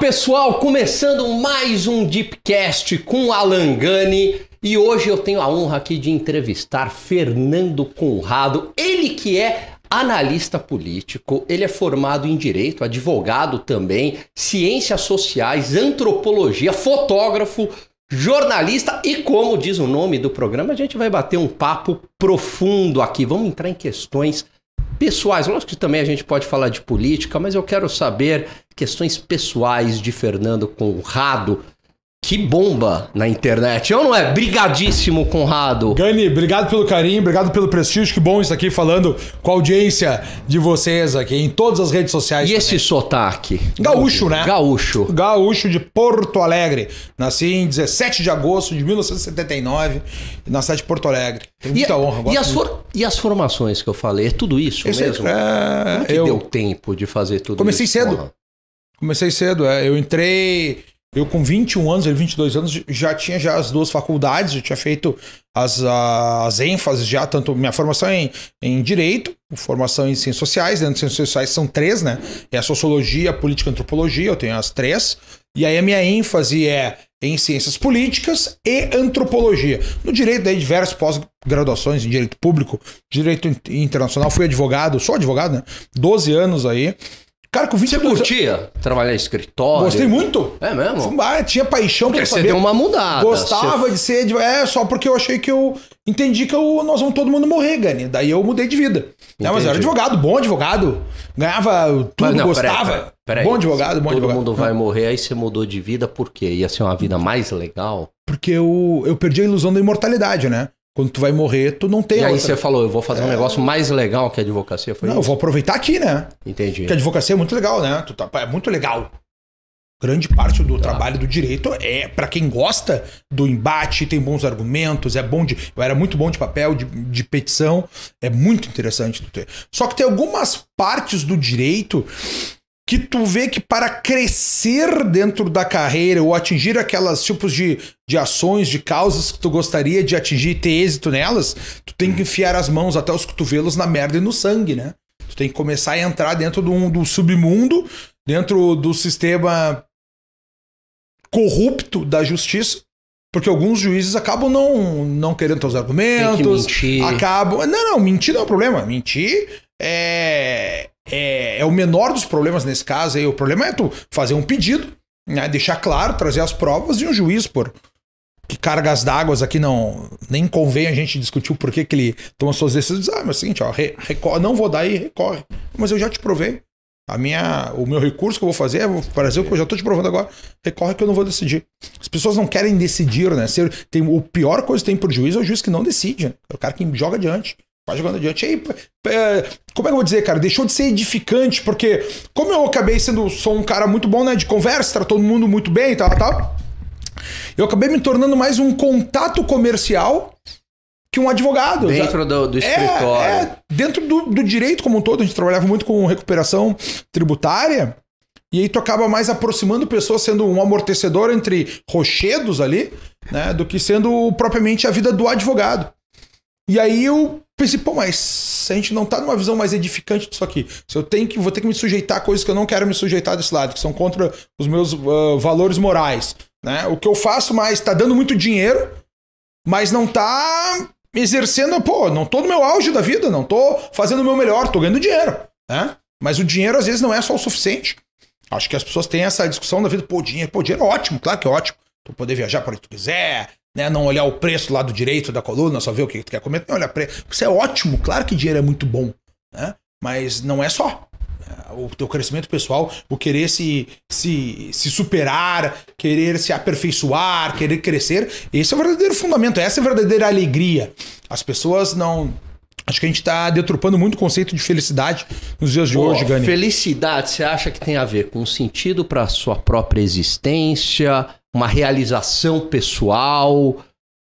pessoal, começando mais um Deepcast com Alan Gani e hoje eu tenho a honra aqui de entrevistar Fernando Conrado, ele que é analista político, ele é formado em direito, advogado também, ciências sociais, antropologia, fotógrafo, jornalista e como diz o nome do programa, a gente vai bater um papo profundo aqui, vamos entrar em questões pessoais. Lógico que também a gente pode falar de política, mas eu quero saber questões pessoais de Fernando Conrado, que bomba na internet. Eu não é? Brigadíssimo, Conrado. Gani, obrigado pelo carinho, obrigado pelo prestígio. Que bom estar aqui falando com a audiência de vocês aqui em todas as redes sociais. E também. esse sotaque? Gaúcho, né? Gaúcho. Gaúcho de Porto Alegre. Nasci em 17 de agosto de 1979 na cidade de Porto Alegre. Tem muita e, honra. E as, for, e as formações que eu falei? É tudo isso esse é- mesmo? É, Como é que eu... deu tempo de fazer tudo comecei isso? Comecei cedo. Porra? Comecei cedo, é. Eu entrei... Eu com 21 anos, ele 22 anos, já tinha já as duas faculdades, eu tinha feito as, as ênfases já, tanto minha formação em, em Direito, formação em Ciências Sociais, dentro de Ciências Sociais são três, né? É a Sociologia, a Política e a Antropologia, eu tenho as três. E aí a minha ênfase é em Ciências Políticas e Antropologia. No Direito, daí diversas pós-graduações em Direito Público, Direito Internacional, fui advogado, sou advogado, né? 12 anos aí. Cara, com 20 Você curtia anos... trabalhar em escritório? Gostei muito. É mesmo? Ah, tinha paixão porque você deu uma mudada. Gostava você... de ser. De... É, só porque eu achei que eu. Entendi que eu... nós vamos todo mundo morrer, Gani. Daí eu mudei de vida. Né? Mas eu era advogado, bom advogado. Ganhava tudo, Mas não, gostava. peraí, peraí. Bom advogado, bom todo advogado. Todo mundo vai morrer, aí você mudou de vida por quê? Ia ser uma vida mais legal? Porque eu, eu perdi a ilusão da imortalidade, né? Quando tu vai morrer, tu não tem. E outra. aí você falou, eu vou fazer é... um negócio mais legal que a advocacia. Foi não, isso? eu vou aproveitar aqui, né? Entendi. Porque a advocacia é muito legal, né? Tu tá, é muito legal. Grande parte do tá. trabalho do direito é para quem gosta do embate, tem bons argumentos, é bom de. Eu era muito bom de papel, de, de petição. É muito interessante tu ter. Só que tem algumas partes do direito que tu vê que para crescer dentro da carreira ou atingir aquelas tipos de, de ações, de causas que tu gostaria de atingir e ter êxito nelas, tu tem que enfiar as mãos até os cotovelos na merda e no sangue, né? Tu tem que começar a entrar dentro do, do submundo, dentro do sistema corrupto da justiça porque alguns juízes acabam não, não querendo teus argumentos. Tem que mentir. Acabam. Não, não, mentir não é um problema. Mentir é é, é o menor dos problemas nesse caso. Aí. O problema é tu fazer um pedido, né, deixar claro, trazer as provas e um juiz, por que cargas d'água aqui não. Nem convém a gente discutir o porquê que ele toma suas decisões. Ah, mas é o seguinte, ó, recorre, não vou dar e recorre. Mas eu já te provei. A minha, o meu recurso que eu vou fazer é fazer o que eu já estou te provando agora. Recorre que eu não vou decidir. As pessoas não querem decidir, né? Ser, tem, o pior coisa que tem por juiz é o juiz que não decide. Né? É o cara que joga adiante vai tá jogando adiante. Aí, é, como é que eu vou dizer, cara? Deixou de ser edificante, porque como eu acabei sendo sou um cara muito bom, né, de conversa, tratou tá todo mundo muito bem e tal, tal, eu acabei me tornando mais um contato comercial que um advogado. Dentro do, do, é, escritório. É, é dentro do, do, direito como um todo, a gente trabalhava muito com recuperação tributária. E aí tu acaba mais aproximando pessoas sendo um amortecedor entre rochedos ali, né? Do que sendo propriamente a vida do advogado. E aí eu pô, mas a gente não tá numa visão mais edificante disso aqui. Se eu tenho que, vou ter que me sujeitar a coisas que eu não quero me sujeitar desse lado, que são contra os meus uh, valores morais, né? O que eu faço mais tá dando muito dinheiro, mas não tá exercendo, pô, não tô no meu auge da vida, não tô fazendo o meu melhor, tô ganhando dinheiro, né? Mas o dinheiro às vezes não é só o suficiente. Acho que as pessoas têm essa discussão da vida, pô, dinheiro, pô, dinheiro é ótimo, claro que é ótimo. Tu poder viajar para onde tu quiser, né? Não olhar o preço lá do direito da coluna, só ver o que tu quer comer, não olhar preço. Isso é ótimo, claro que dinheiro é muito bom, né? Mas não é só. Né? O teu crescimento pessoal, o querer se, se, se superar, querer se aperfeiçoar, querer crescer, esse é o verdadeiro fundamento, essa é a verdadeira alegria. As pessoas não. Acho que a gente está deturpando muito o conceito de felicidade nos dias de Pô, hoje, Gani. Felicidade, você acha que tem a ver com sentido para a sua própria existência? uma realização pessoal.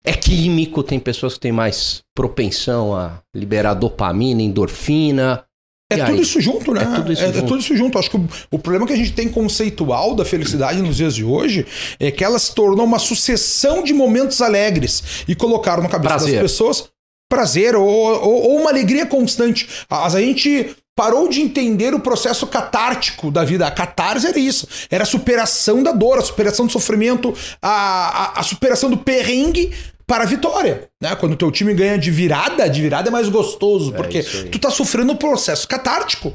É químico, tem pessoas que têm mais propensão a liberar dopamina, endorfina. É tudo isso junto, né? É tudo isso, é, junto. É tudo isso junto. Acho que o, o, problema que a gente tem conceitual da felicidade nos dias de hoje é que ela se tornou uma sucessão de momentos alegres e colocaram na cabeça prazer. das pessoas prazer ou, ou, ou uma alegria constante. A, a gente parou de entender o processo catártico da vida. A catarse era isso. Era a superação da dor, a superação do sofrimento, a, a, a superação do perrengue para a vitória. Né? Quando o teu time ganha de virada, de virada é mais gostoso, é porque tu tá sofrendo um processo catártico.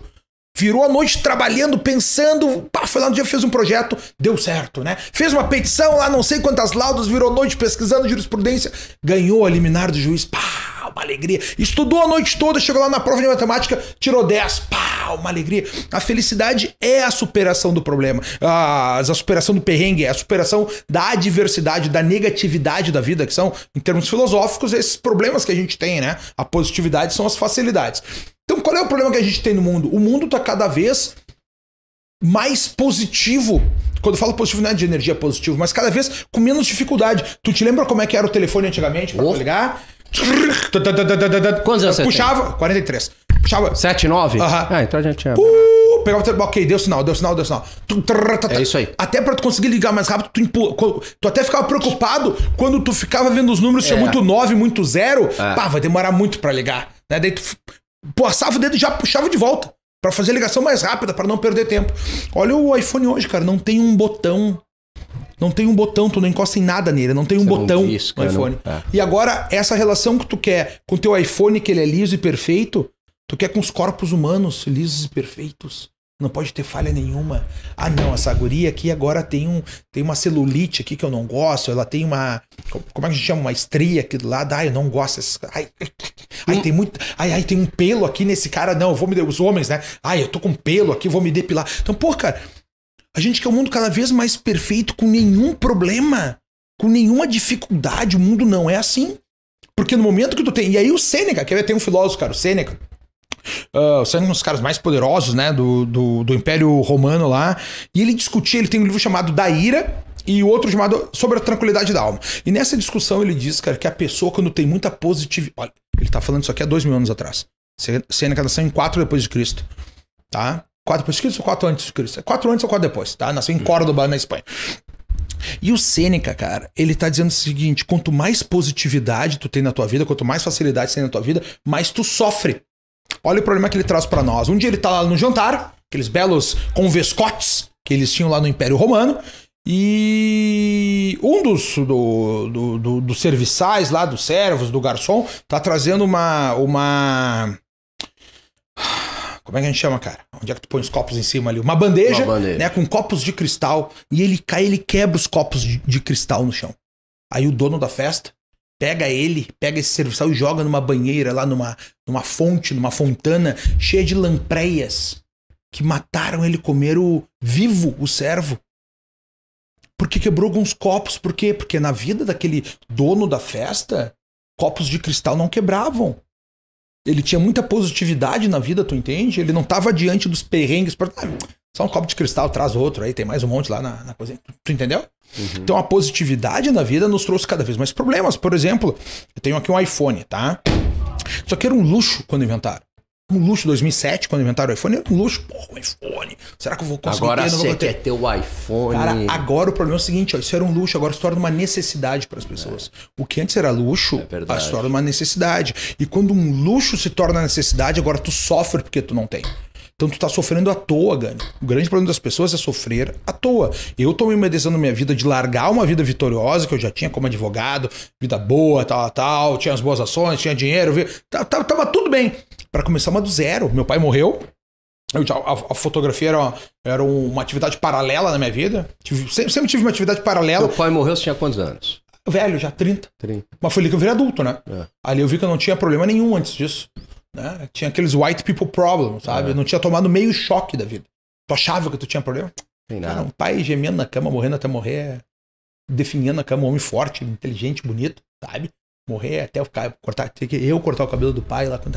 Virou a noite trabalhando, pensando, pá, foi lá no dia, fez um projeto, deu certo, né? Fez uma petição lá, não sei quantas laudas, virou a noite pesquisando jurisprudência, ganhou a liminar do juiz, pá, uma alegria. Estudou a noite toda, chegou lá na prova de matemática, tirou 10, pá, uma alegria. A felicidade é a superação do problema, a, a superação do perrengue, a superação da adversidade, da negatividade da vida, que são, em termos filosóficos, esses problemas que a gente tem, né? A positividade são as facilidades. Então, qual é o problema que a gente tem no mundo? O mundo está cada vez mais positivo. Quando eu falo positivo, não é de energia positiva mas cada vez com menos dificuldade. Tu te lembra como é que era o telefone antigamente para oh. ligar? Quantos anos você Puxava, tem? 43. Puxava. 7, 9? Aham. Ah, então a gente tinha. É uh, pegava o telefone, ok, deu sinal, deu sinal, deu sinal. É isso aí. Até pra tu conseguir ligar mais rápido, tu, impu... tu até ficava preocupado quando tu ficava vendo os números, tinha é. muito 9, muito 0. É. Pá, vai demorar muito pra ligar. Né? Daí tu passava o dedo e já puxava de volta. Pra fazer a ligação mais rápida, para não perder tempo. Olha o iPhone hoje, cara, não tem um botão não tem um botão, tu não encosta em nada nele, não tem um Você botão diz, no né? iPhone. É. E agora, essa relação que tu quer com o teu iPhone, que ele é liso e perfeito, tu quer com os corpos humanos lisos e perfeitos. Não pode ter falha nenhuma. Ah, não, essa guria aqui agora tem, um, tem uma celulite aqui que eu não gosto. Ela tem uma. Como é que a gente chama? Uma estria aqui do lado. Ah, eu não gosto. Ai, ai, hum. tem muito. Ai, ai, tem um pelo aqui nesse cara. Não, eu vou me. Os homens, né? Ai, eu tô com pelo aqui, vou me depilar. Então, pô, cara. A gente quer um mundo cada vez mais perfeito, com nenhum problema, com nenhuma dificuldade. O mundo não é assim. Porque no momento que tu tem. E aí o Sêneca, que tem um filósofo, cara, o Sêneca. Uh, o Sêneca é um dos caras mais poderosos, né, do, do, do Império Romano lá. E ele discutia, ele tem um livro chamado Da Ira, e outro chamado sobre a tranquilidade da alma. E nessa discussão ele diz, cara, que a pessoa quando tem muita positividade... Olha, ele tá falando isso aqui há dois mil anos atrás. Sêneca nasceu em 4 depois de Cristo, tá? quatro depois de Cristo ou quatro antes de Cristo? É quatro antes ou quatro depois, tá? Nasceu em hum. Córdoba, na Espanha. E o Sêneca, cara, ele tá dizendo o seguinte: quanto mais positividade tu tem na tua vida, quanto mais facilidade tu tem na tua vida, mais tu sofre. Olha o problema que ele traz para nós. Um dia ele tá lá no jantar, aqueles belos convescotes que eles tinham lá no Império Romano, e um dos do, do, do, dos serviçais lá, dos servos, do garçom, tá trazendo uma uma como é que a gente chama, cara? Onde é que tu põe os copos em cima ali? Uma bandeja, Uma bandeja. né? Com copos de cristal. E ele cai, ele quebra os copos de, de cristal no chão. Aí o dono da festa pega ele, pega esse serviçal e joga numa banheira lá, numa, numa fonte, numa fontana, cheia de lampreias que mataram ele, comer o vivo o servo. Porque quebrou alguns copos. Por quê? Porque na vida daquele dono da festa, copos de cristal não quebravam. Ele tinha muita positividade na vida, tu entende? Ele não tava diante dos perrengues. Pra... Ah, só um copo de cristal traz outro, aí tem mais um monte lá na, na cozinha. Tu, tu entendeu? Uhum. Então a positividade na vida nos trouxe cada vez mais problemas. Por exemplo, eu tenho aqui um iPhone, tá? Só que era um luxo quando inventaram um luxo 2007, quando inventaram o iPhone, era um luxo. Pô, iPhone. Será que eu vou conseguir agora ter? Agora você quer ter o iPhone. Cara, agora o problema é o seguinte, ó, isso era um luxo, agora se torna uma necessidade para as pessoas. É. O que antes era luxo, é se torna uma necessidade. E quando um luxo se torna necessidade, agora tu sofre porque tu não tem. Então tu tá sofrendo à toa, Gani. O grande problema das pessoas é sofrer à toa. Eu tomei uma decisão na minha vida de largar uma vida vitoriosa que eu já tinha como advogado, vida boa, tal, tal, tinha as boas ações, tinha dinheiro, tava, tá, tá, tava tudo bem para começar uma do zero. Meu pai morreu. Eu, a, a, fotografia era, era uma atividade paralela na minha vida. Tive, sempre, sempre, tive uma atividade paralela. Meu pai morreu, você tinha quantos anos? Velho, já 30. 30. Mas foi ali que eu virei adulto, né? É. Ali eu vi que eu não tinha problema nenhum antes disso. Né? Tinha aqueles white people problems, sabe? É. Eu não tinha tomado meio choque da vida. Tu achava que tu tinha problema? Tem nada. Cara, um pai gemendo na cama, morrendo até morrer, definindo na cama, um homem forte, inteligente, bonito, sabe? Morrer até eu cortar, ter que eu cortar o cabelo do pai lá quando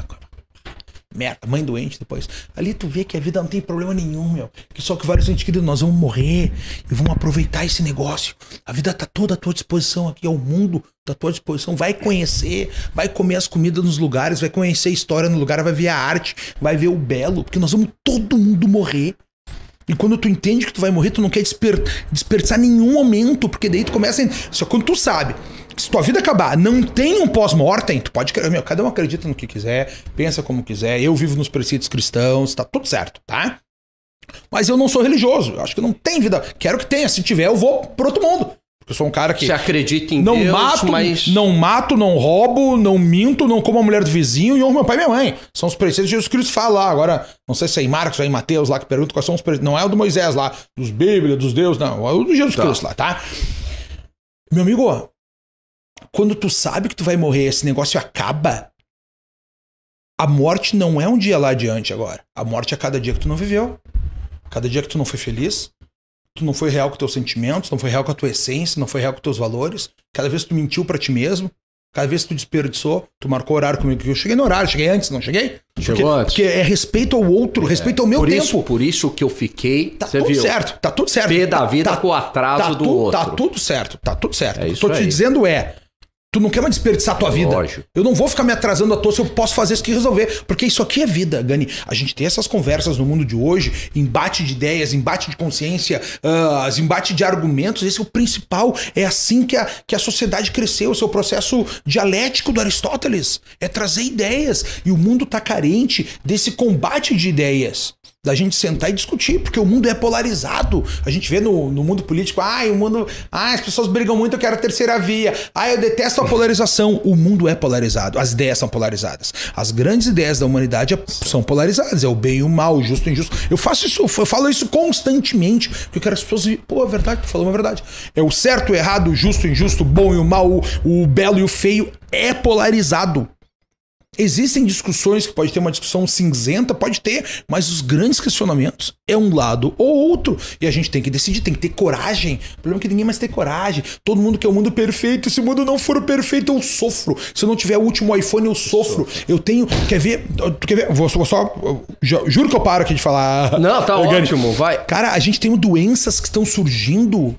merda, mãe doente depois. Ali tu vê que a vida não tem problema nenhum, meu. Que só que vários gente queridos, nós vamos morrer e vamos aproveitar esse negócio. A vida tá toda à tua disposição aqui, é o mundo tá à tua disposição. Vai conhecer, vai comer as comidas nos lugares, vai conhecer a história no lugar, vai ver a arte, vai ver o belo, porque nós vamos todo mundo morrer. E quando tu entende que tu vai morrer, tu não quer desper desperdiçar nenhum momento, porque daí tu começa. A... Só quando tu sabe se tua vida acabar, não tem um pós-mortem, tu pode. Meu, cada um acredita no que quiser, pensa como quiser. Eu vivo nos preceitos cristãos, tá tudo certo, tá? Mas eu não sou religioso, acho que não tem vida. Quero que tenha, se tiver, eu vou pro outro mundo. Porque eu sou um cara que. Se acredita em não Deus, mato, mas... Não mato, não roubo, não minto, não como a mulher do vizinho e honro meu pai e minha mãe. São os preceitos de Jesus Cristo fala lá. Agora, não sei se é em Marcos ou é em Mateus lá que pergunta quais são os preceitos. Não é o do Moisés lá, dos Bíblia, dos Deus, não. É o do Jesus tá. Cristo lá, tá? Meu amigo, quando tu sabe que tu vai morrer, esse negócio acaba. A morte não é um dia lá adiante agora. A morte é cada dia que tu não viveu. Cada dia que tu não foi feliz. Tu não foi real com teus sentimentos, não foi real com a tua essência, não foi real com teus valores. Cada vez que tu mentiu para ti mesmo, cada vez que tu desperdiçou, tu marcou horário comigo. Eu cheguei no horário, cheguei antes, não cheguei? Chegou porque, antes. Porque é respeito ao outro, respeito é, ao meu por tempo. Isso, por isso que eu fiquei. Tá tudo viu? certo, tá tudo certo. Pé da vida tá, com o atraso tá, do tu, tá outro. Tá tudo certo, tá tudo certo. É o que eu tô aí. te dizendo é Tu não quer mais desperdiçar a tua vida. Lógico. Eu não vou ficar me atrasando à toa se eu posso fazer isso que resolver. Porque isso aqui é vida, Gani. A gente tem essas conversas no mundo de hoje, embate de ideias, embate de consciência, uh, embate de argumentos. Esse é o principal. É assim que a, que a sociedade cresceu. Esse é o processo dialético do Aristóteles. É trazer ideias. E o mundo está carente desse combate de ideias da gente sentar e discutir, porque o mundo é polarizado. A gente vê no, no mundo político, ai, ah, o mundo. Ah, as pessoas brigam muito, eu quero a terceira via. Ah, eu detesto a polarização. O mundo é polarizado, as ideias são polarizadas. As grandes ideias da humanidade é, são polarizadas. É o bem e o mal, o justo e o injusto. Eu faço isso, eu falo isso constantemente, porque eu quero que as pessoas. Pô, é verdade, tu falou uma verdade. É o certo, o errado, o justo, o injusto, o bom e o mal, o belo e o feio. É polarizado. Existem discussões que pode ter uma discussão cinzenta, pode ter, mas os grandes questionamentos é um lado ou outro. E a gente tem que decidir, tem que ter coragem. O problema é que ninguém mais tem coragem. Todo mundo quer o um mundo perfeito. Se o mundo não for perfeito, eu sofro. Se eu não tiver o último iPhone, eu sofro. Eu tenho. Quer ver? Quer ver? Vou, vou só. Juro que eu paro aqui de falar. Não, tá Organic. ótimo. Vai. Cara, a gente tem doenças que estão surgindo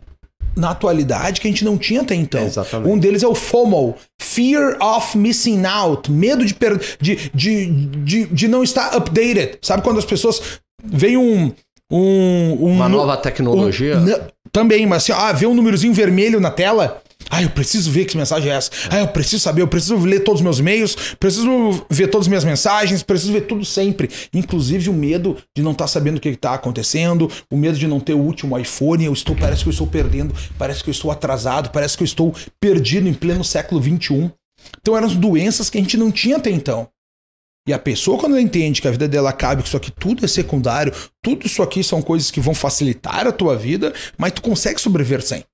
na atualidade que a gente não tinha até então. Exatamente. Um deles é o FOMO, Fear of Missing Out, medo de, de, de, de, de não estar updated. Sabe quando as pessoas veem um, um, um... Uma nova tecnologia? Um, também, mas assim, ah, vê um númerozinho vermelho na tela ah, eu preciso ver que mensagem é essa. Ah, eu preciso saber, eu preciso ler todos os meus e-mails, preciso ver todas as minhas mensagens, preciso ver tudo sempre. Inclusive o medo de não estar tá sabendo o que está acontecendo, o medo de não ter o último iPhone. Eu estou, parece que eu estou perdendo, parece que eu estou atrasado, parece que eu estou perdido em pleno século XXI. Então eram doenças que a gente não tinha até então. E a pessoa, quando ela entende que a vida dela cabe, que isso aqui tudo é secundário, tudo isso aqui são coisas que vão facilitar a tua vida, mas tu consegue sobreviver sem.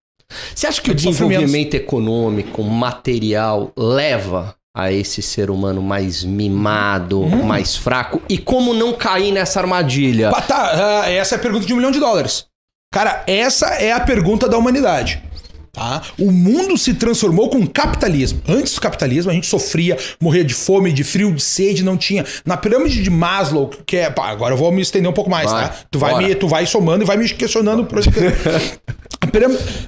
Você acha que o desenvolvimento econômico, material, leva a esse ser humano mais mimado, hum. mais fraco? E como não cair nessa armadilha? tá, ah, essa é a pergunta de um milhão de dólares. Cara, essa é a pergunta da humanidade. Tá? O mundo se transformou com o capitalismo. Antes do capitalismo, a gente sofria, morria de fome, de frio, de sede, não tinha. Na pirâmide de Maslow, que é. Pá, agora eu vou me estender um pouco mais, vai, tá? Tu vai, me, tu vai somando e vai me questionando.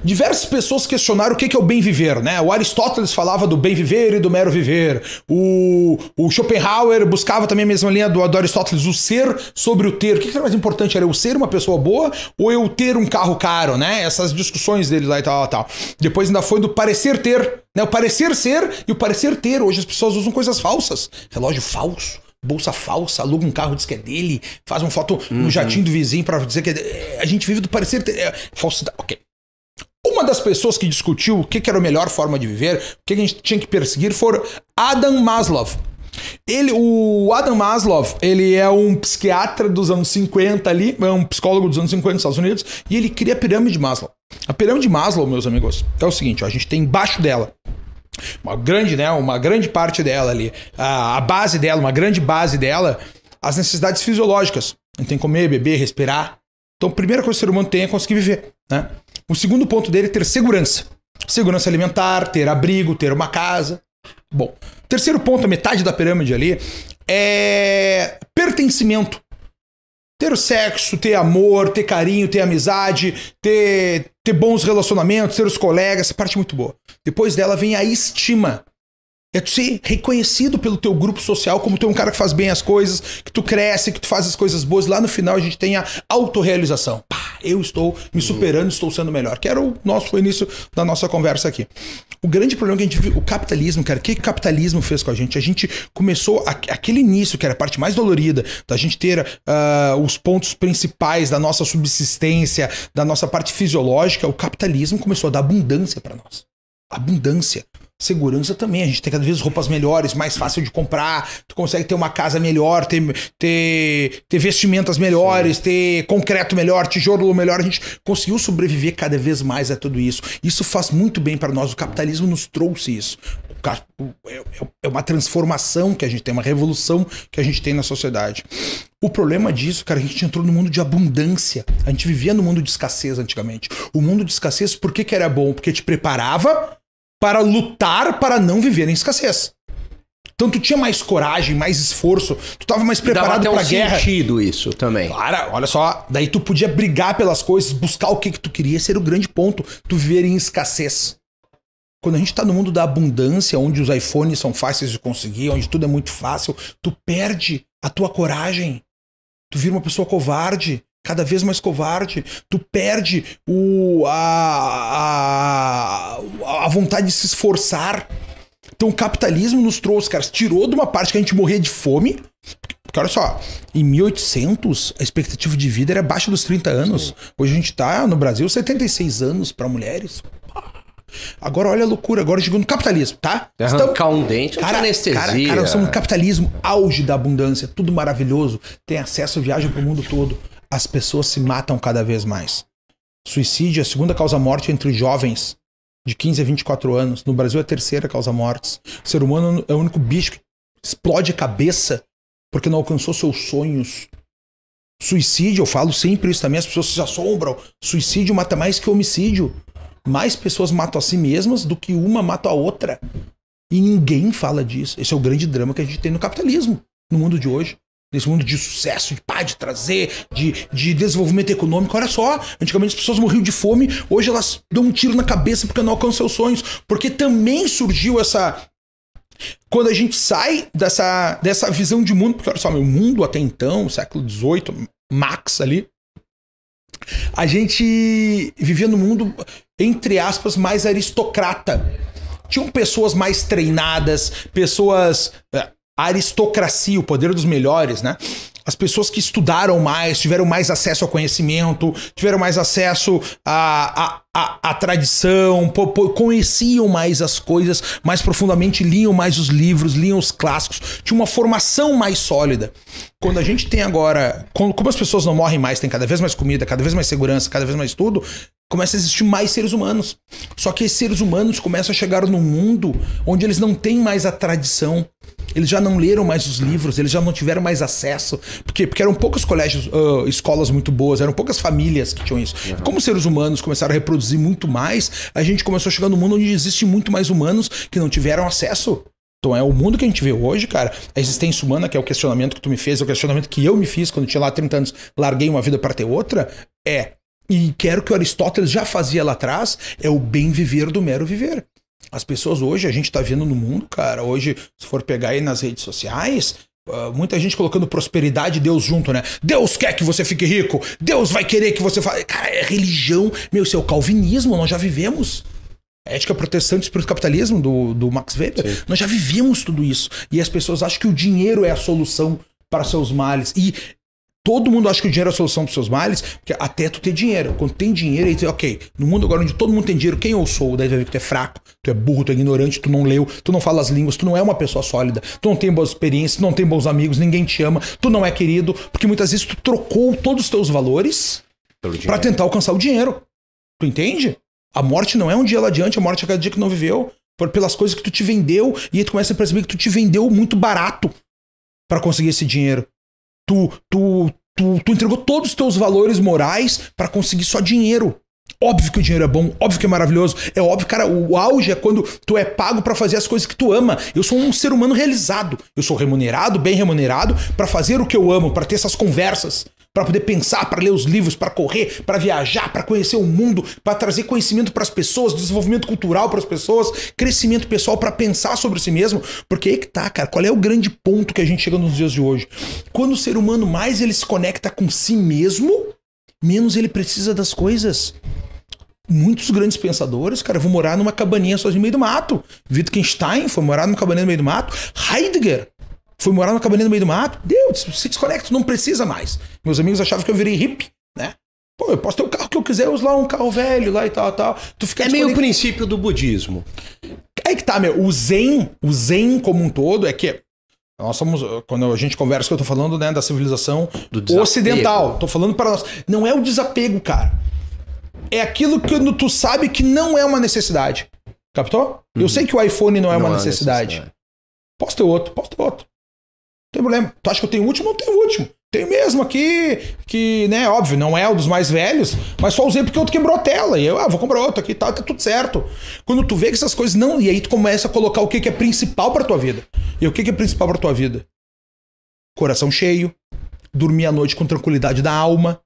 Diversas pessoas questionaram o que é o bem viver, né? O Aristóteles falava do bem viver e do mero viver. O, o Schopenhauer buscava também a mesma linha do, do Aristóteles, o ser sobre o ter. O que era mais importante? Era eu ser uma pessoa boa ou eu ter um carro caro, né? Essas discussões dele lá e tal, tal. Depois ainda foi do parecer ter, né? O parecer ser e o parecer ter. Hoje as pessoas usam coisas falsas. Relógio falso, bolsa falsa, aluga um carro, diz que é dele, faz uma foto uhum. no jatinho do vizinho para dizer que é dele. A gente vive do parecer ter. É, falsidade. Ok. Uma das pessoas que discutiu o que, era a melhor forma de viver, o que, a gente tinha que perseguir, foi Adam Maslow. Ele, o Adam Maslow, ele é um psiquiatra dos anos 50 ali, é um psicólogo dos anos 50 dos Estados Unidos, e ele cria a pirâmide de Maslow. A pirâmide de Maslow, meus amigos, é o seguinte: ó, a gente tem embaixo dela uma grande, né, uma grande parte dela ali, a, a base dela, uma grande base dela, as necessidades fisiológicas. A gente tem que comer, beber, respirar. Então, a primeira coisa que o ser humano tem é conseguir viver. Né? O segundo ponto dele é ter segurança. Segurança alimentar, ter abrigo, ter uma casa. Bom, terceiro ponto, a metade da pirâmide ali, é pertencimento. Ter o sexo, ter amor, ter carinho, ter amizade, ter ter bons relacionamentos, ter os colegas, parte é muito boa. Depois dela vem a estima. É tu ser reconhecido pelo teu grupo social como tu é um cara que faz bem as coisas, que tu cresce, que tu faz as coisas boas. Lá no final a gente tem a autorrealização. Pá, eu estou me uhum. superando, estou sendo melhor. Que era o nosso o início da nossa conversa aqui. O grande problema que a gente viu, o capitalismo, cara, o que o capitalismo fez com a gente? A gente começou a, aquele início, que era a parte mais dolorida, da gente ter uh, os pontos principais da nossa subsistência, da nossa parte fisiológica. O capitalismo começou a dar abundância para nós abundância. Segurança também, a gente tem cada vez roupas melhores, mais fácil de comprar, tu consegue ter uma casa melhor, ter, ter, ter vestimentas melhores, Sim. ter concreto melhor, tijolo melhor. A gente conseguiu sobreviver cada vez mais a tudo isso. Isso faz muito bem para nós, o capitalismo nos trouxe isso. É, é, é uma transformação que a gente tem, uma revolução que a gente tem na sociedade. O problema disso, cara, a gente entrou no mundo de abundância. A gente vivia no mundo de escassez antigamente. O mundo de escassez, por que, que era bom? Porque te preparava para lutar para não viver em escassez. Então tu tinha mais coragem, mais esforço, tu estava mais preparado para um guerra. sentido isso também. Cara, olha só, daí tu podia brigar pelas coisas, buscar o que que tu queria, ser o grande ponto, tu viver em escassez. Quando a gente está no mundo da abundância, onde os iPhones são fáceis de conseguir, onde tudo é muito fácil, tu perde a tua coragem. Tu vira uma pessoa covarde, cada vez mais covarde, tu perde o, a, a, a vontade de se esforçar. Então o capitalismo nos trouxe, cara, tirou de uma parte que a gente morria de fome. Porque olha só, em 1800 a expectativa de vida era abaixo dos 30 anos. Sim. Hoje a gente tá no Brasil 76 anos para mulheres. Agora olha a loucura, agora chegando no capitalismo, tá? Arrancar um dente, cara, anestesia. Cara, cara, nós estamos no capitalismo, auge da abundância, tudo maravilhoso, tem acesso, viaja pro mundo todo as pessoas se matam cada vez mais. Suicídio é a segunda causa morte entre jovens de 15 a 24 anos. No Brasil é a terceira causa mortes. O ser humano é o único bicho que explode a cabeça porque não alcançou seus sonhos. Suicídio, eu falo sempre isso também, as pessoas se assombram. Suicídio mata mais que homicídio. Mais pessoas matam a si mesmas do que uma mata a outra. E ninguém fala disso. Esse é o grande drama que a gente tem no capitalismo, no mundo de hoje. Nesse mundo de sucesso, de pá, de trazer, de, de desenvolvimento econômico. Olha só, antigamente as pessoas morriam de fome, hoje elas dão um tiro na cabeça porque não alcançam seus sonhos. Porque também surgiu essa. Quando a gente sai dessa, dessa visão de mundo, porque olha só, meu mundo até então, século XVIII, max ali, a gente vivia no mundo, entre aspas, mais aristocrata tinham pessoas mais treinadas, pessoas é, a aristocracia, o poder dos melhores, né? As pessoas que estudaram mais, tiveram mais acesso ao conhecimento, tiveram mais acesso à, à, à, à tradição, pô, pô, conheciam mais as coisas mais profundamente, liam mais os livros, liam os clássicos, tinha uma formação mais sólida. Quando a gente tem agora. Como as pessoas não morrem mais, tem cada vez mais comida, cada vez mais segurança, cada vez mais tudo, Começa a existir mais seres humanos. Só que esses seres humanos começam a chegar num mundo onde eles não têm mais a tradição, eles já não leram mais os livros, eles já não tiveram mais acesso. Por quê? Porque eram poucos colégios, uh, escolas muito boas, eram poucas famílias que tinham isso. Uhum. Como os seres humanos começaram a reproduzir muito mais, a gente começou a chegar num mundo onde existe muito mais humanos que não tiveram acesso. Então é o mundo que a gente vê hoje, cara. A existência humana, que é o questionamento que tu me fez, é o questionamento que eu me fiz quando tinha lá 30 anos, larguei uma vida para ter outra, é e quero que Aristóteles já fazia lá atrás, é o bem viver do mero viver. As pessoas hoje, a gente está vendo no mundo, cara, hoje, se for pegar aí nas redes sociais, ah, muita gente colocando prosperidade e Deus junto, né? Deus quer que você fique rico, Deus vai querer que você faça. Cara, é religião, meu, seu é calvinismo, nós já vivemos. A ética protestante para o capitalismo do, do Max Weber, Sim. nós já vivemos tudo isso. E as pessoas acham que o dinheiro é a solução para seus males. E Todo mundo acha que o dinheiro é a solução para seus males, porque até tu ter dinheiro. Quando tem dinheiro, aí tu, ok, no mundo agora onde todo mundo tem dinheiro, quem eu sou? Daí tu vai ver que tu é fraco, tu é burro, tu é ignorante, tu não leu, tu não fala as línguas, tu não é uma pessoa sólida, tu não tem boas experiências, tu não tem bons amigos, ninguém te ama, tu não é querido, porque muitas vezes tu trocou todos os teus valores para tentar alcançar o dinheiro. Tu entende? A morte não é um dia lá adiante, a morte é cada dia que não viveu. Por, pelas coisas que tu te vendeu, e aí tu começa a perceber que tu te vendeu muito barato para conseguir esse dinheiro tu, tu, tu, tu entregou todos os teus valores morais para conseguir só dinheiro. Óbvio que o dinheiro é bom, óbvio que é maravilhoso. É óbvio, cara, o auge é quando tu é pago para fazer as coisas que tu ama. Eu sou um ser humano realizado. Eu sou remunerado, bem remunerado, para fazer o que eu amo, para ter essas conversas, para poder pensar, para ler os livros, para correr, para viajar, para conhecer o mundo, para trazer conhecimento para as pessoas, desenvolvimento cultural para as pessoas, crescimento pessoal para pensar sobre si mesmo, porque aí que tá, cara, qual é o grande ponto que a gente chega nos dias de hoje? Quando o ser humano mais ele se conecta com si mesmo, menos ele precisa das coisas muitos grandes pensadores, cara, vão morar numa cabaninha sozinho no meio do mato. Wittgenstein foi morar numa cabaninha no meio do mato. Heidegger Fui morar numa cabaninha no meio do mato. Deu, se desconecta, não precisa mais. Meus amigos achavam que eu virei hippie, né? Pô, eu posso ter o carro que eu quiser, eu uso lá um carro velho lá e tal, tal. Tu fica é meio o princípio do budismo. É que tá, meu. O zen, o zen como um todo é que nós somos, quando a gente conversa que eu tô falando, né, da civilização ocidental. Tô falando para nós. Não é o desapego, cara. É aquilo que tu sabe que não é uma necessidade. Captou? Uhum. Eu sei que o iPhone não é não é uma necessidade. necessidade. Posso ter outro, posso ter outro tem problema. Tu acha que eu tenho o último? Não tenho o último. Tem mesmo aqui, que, né, óbvio, não é o dos mais velhos, mas só usei porque outro quebrou a tela. E eu, ah, vou comprar outro aqui e tá, tal, tá tudo certo. Quando tu vê que essas coisas não. E aí tu começa a colocar o que, que é principal pra tua vida. E o que, que é principal pra tua vida? Coração cheio, dormir à noite com tranquilidade da alma,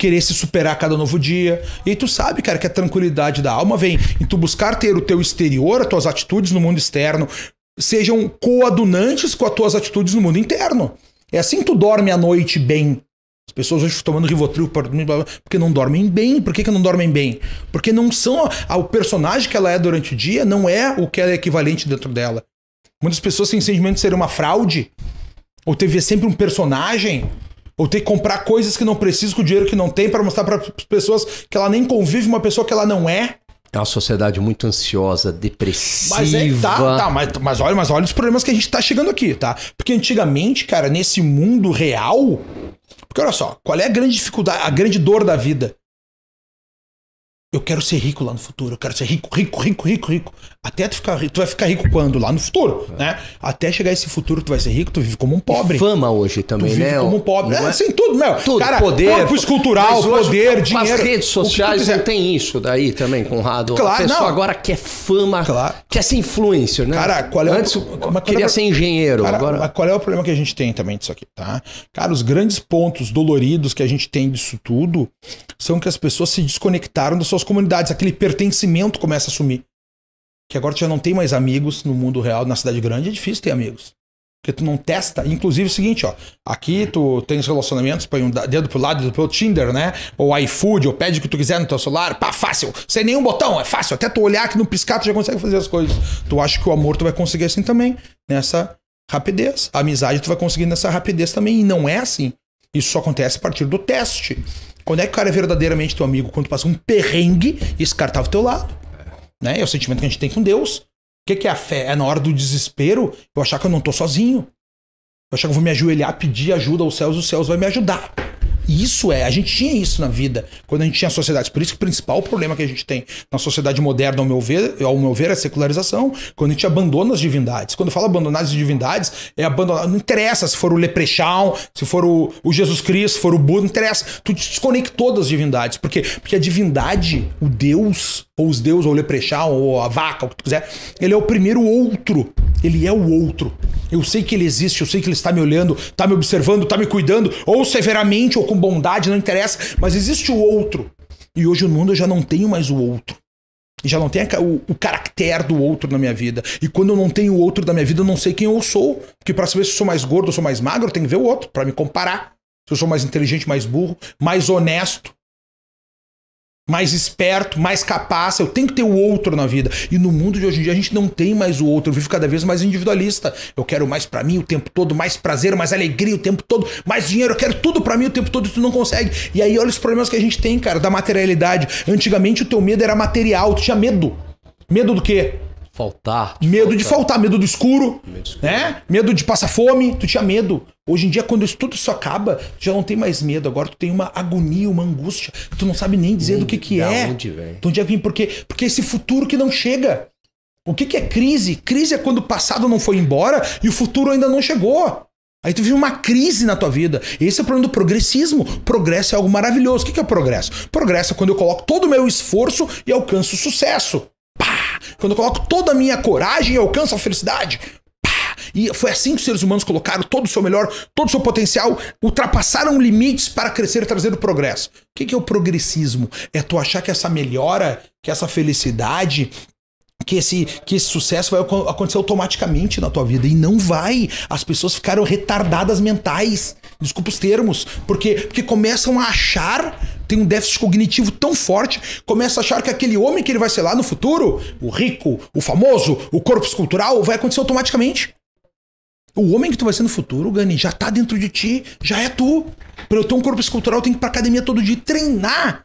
querer se superar a cada novo dia. E aí tu sabe, cara, que a tranquilidade da alma vem em tu buscar ter o teu exterior, as tuas atitudes no mundo externo, sejam coadunantes com as tuas atitudes no mundo interno. É assim que tu dorme à noite bem. As pessoas hoje tomando Rivotril porque não dormem bem. Por que, que não dormem bem? Porque não são. o personagem que ela é durante o dia não é o que ela é equivalente dentro dela. Muitas pessoas têm sentimento de ser uma fraude, ou ter ver sempre um personagem, ou ter que comprar coisas que não precisa com o dinheiro que não tem para mostrar para as pessoas que ela nem convive uma pessoa que ela não é. É uma sociedade muito ansiosa, depressiva. Mas é, tá, tá, mas, mas, olha, mas olha os problemas que a gente tá chegando aqui, tá? Porque antigamente, cara, nesse mundo real. Porque olha só, qual é a grande dificuldade, a grande dor da vida? Eu quero ser rico lá no futuro, eu quero ser rico, rico, rico, rico, rico. Até tu ficar rico, tu vai ficar rico quando? Lá no futuro, é. né? Até chegar esse futuro, tu vai ser rico, tu vive como um pobre. E fama hoje também, tu vive né? como um pobre. Não é, assim, tudo, meu. Tudo, cara, poder. Corpus cultural, poder, dinheiro. As redes sociais não tem isso daí também, Conrado. Claro, a pessoa não. agora quer fama, claro. quer ser influencer, né? Cara, qual é Antes, é o... queria é... ser engenheiro. Cara, agora... qual é o problema que a gente tem também disso aqui, tá? Cara, os grandes pontos doloridos que a gente tem disso tudo são que as pessoas se desconectaram das suas comunidades. Aquele pertencimento começa a sumir que agora tu já não tem mais amigos no mundo real, na cidade grande, é difícil ter amigos. Porque tu não testa. Inclusive é o seguinte, ó. Aqui tu tem os relacionamentos, põe um dedo pro lado, dedo pro Tinder, né? Ou iFood, ou pede o que tu quiser no teu celular. Pá, fácil. Sem nenhum botão, é fácil. Até tu olhar que no piscar tu já consegue fazer as coisas. Tu acha que o amor tu vai conseguir assim também. Nessa rapidez. A amizade tu vai conseguir nessa rapidez também. E não é assim. Isso só acontece a partir do teste. Quando é que o cara é verdadeiramente teu amigo? Quando tu passa um perrengue e esse cara tá ao teu lado né? É o sentimento que a gente tem com Deus. O que, é a fé? É na hora do desespero eu achar que eu não tô sozinho. Eu achar que eu vou me ajoelhar, pedir ajuda aos céus, os céus vai me ajudar. E isso é, a gente tinha isso na vida, quando a gente tinha sociedades. Por isso que o principal problema que a gente tem na sociedade moderna, ao meu ver, ao meu ver é a secularização, quando a gente abandona as divindades. Quando eu falo abandonar as divindades, é abandonar. Não interessa se for o Leprechaun, se for o, o Jesus Cristo, se for o Buda, não interessa. Tu desconectou das divindades. Por quê? Porque a divindade, o Deus, ou os deuses, ou o leprechal, ou a vaca, o que tu quiser. Ele é o primeiro outro. Ele é o outro. Eu sei que ele existe, eu sei que ele está me olhando, está me observando, está me cuidando, ou severamente, ou com bondade, não interessa, mas existe o outro. E hoje no mundo eu já não tenho mais o outro. Já não tenho o, o do outro na minha vida. E quando eu não tenho o outro da minha vida, eu não sei quem eu sou. Porque para saber se eu sou mais gordo ou sou mais magro, eu tenho que ver o outro, para me comparar. Se eu sou mais inteligente, mais burro, mais honesto mais esperto, mais capaz, eu tenho que ter o outro na vida. E no mundo de hoje em dia a gente não tem mais o outro, eu vivo cada vez mais individualista. Eu quero mais para mim o tempo todo, mais prazer, mais alegria o tempo todo, mais dinheiro, eu quero tudo para mim o tempo todo e tu não consegue. E aí olha os problemas que a gente tem, cara, da materialidade. Antigamente o teu medo era material, tu tinha medo. Medo do quê? Faltar. medo faltar. de faltar, medo do escuro, medo né? escuro, né? Medo de passar fome, tu tinha medo. Hoje em dia, quando isso, tudo isso acaba, tu já não tem mais medo. Agora tu tem uma agonia, uma angústia, tu não sabe nem dizer nem do que que é. Onde vem. Então, onde é Porque, porque esse futuro que não chega. O que que é crise? Crise é quando o passado não foi embora e o futuro ainda não chegou. Aí tu vive uma crise na tua vida. Esse é o problema do progressismo. Progresso é algo maravilhoso. O que é progresso? Progresso é quando eu coloco todo o meu esforço e alcanço sucesso. Quando eu coloco toda a minha coragem, eu alcanço a felicidade. Pá! E foi assim que os seres humanos colocaram todo o seu melhor, todo o seu potencial, ultrapassaram limites para crescer e trazer o progresso. O que é o progressismo? É tu achar que essa melhora, que essa felicidade, que esse, que esse sucesso vai acontecer automaticamente na tua vida. E não vai. As pessoas ficaram retardadas mentais. Desculpa os termos. Porque, porque começam a achar. Tem um déficit cognitivo tão forte, começa a achar que aquele homem que ele vai ser lá no futuro, o rico, o famoso, o corpo escultural, vai acontecer automaticamente. O homem que tu vai ser no futuro, Gani, já tá dentro de ti, já é tu. Pra eu ter um corpo escultural, eu tenho que ir pra academia todo dia treinar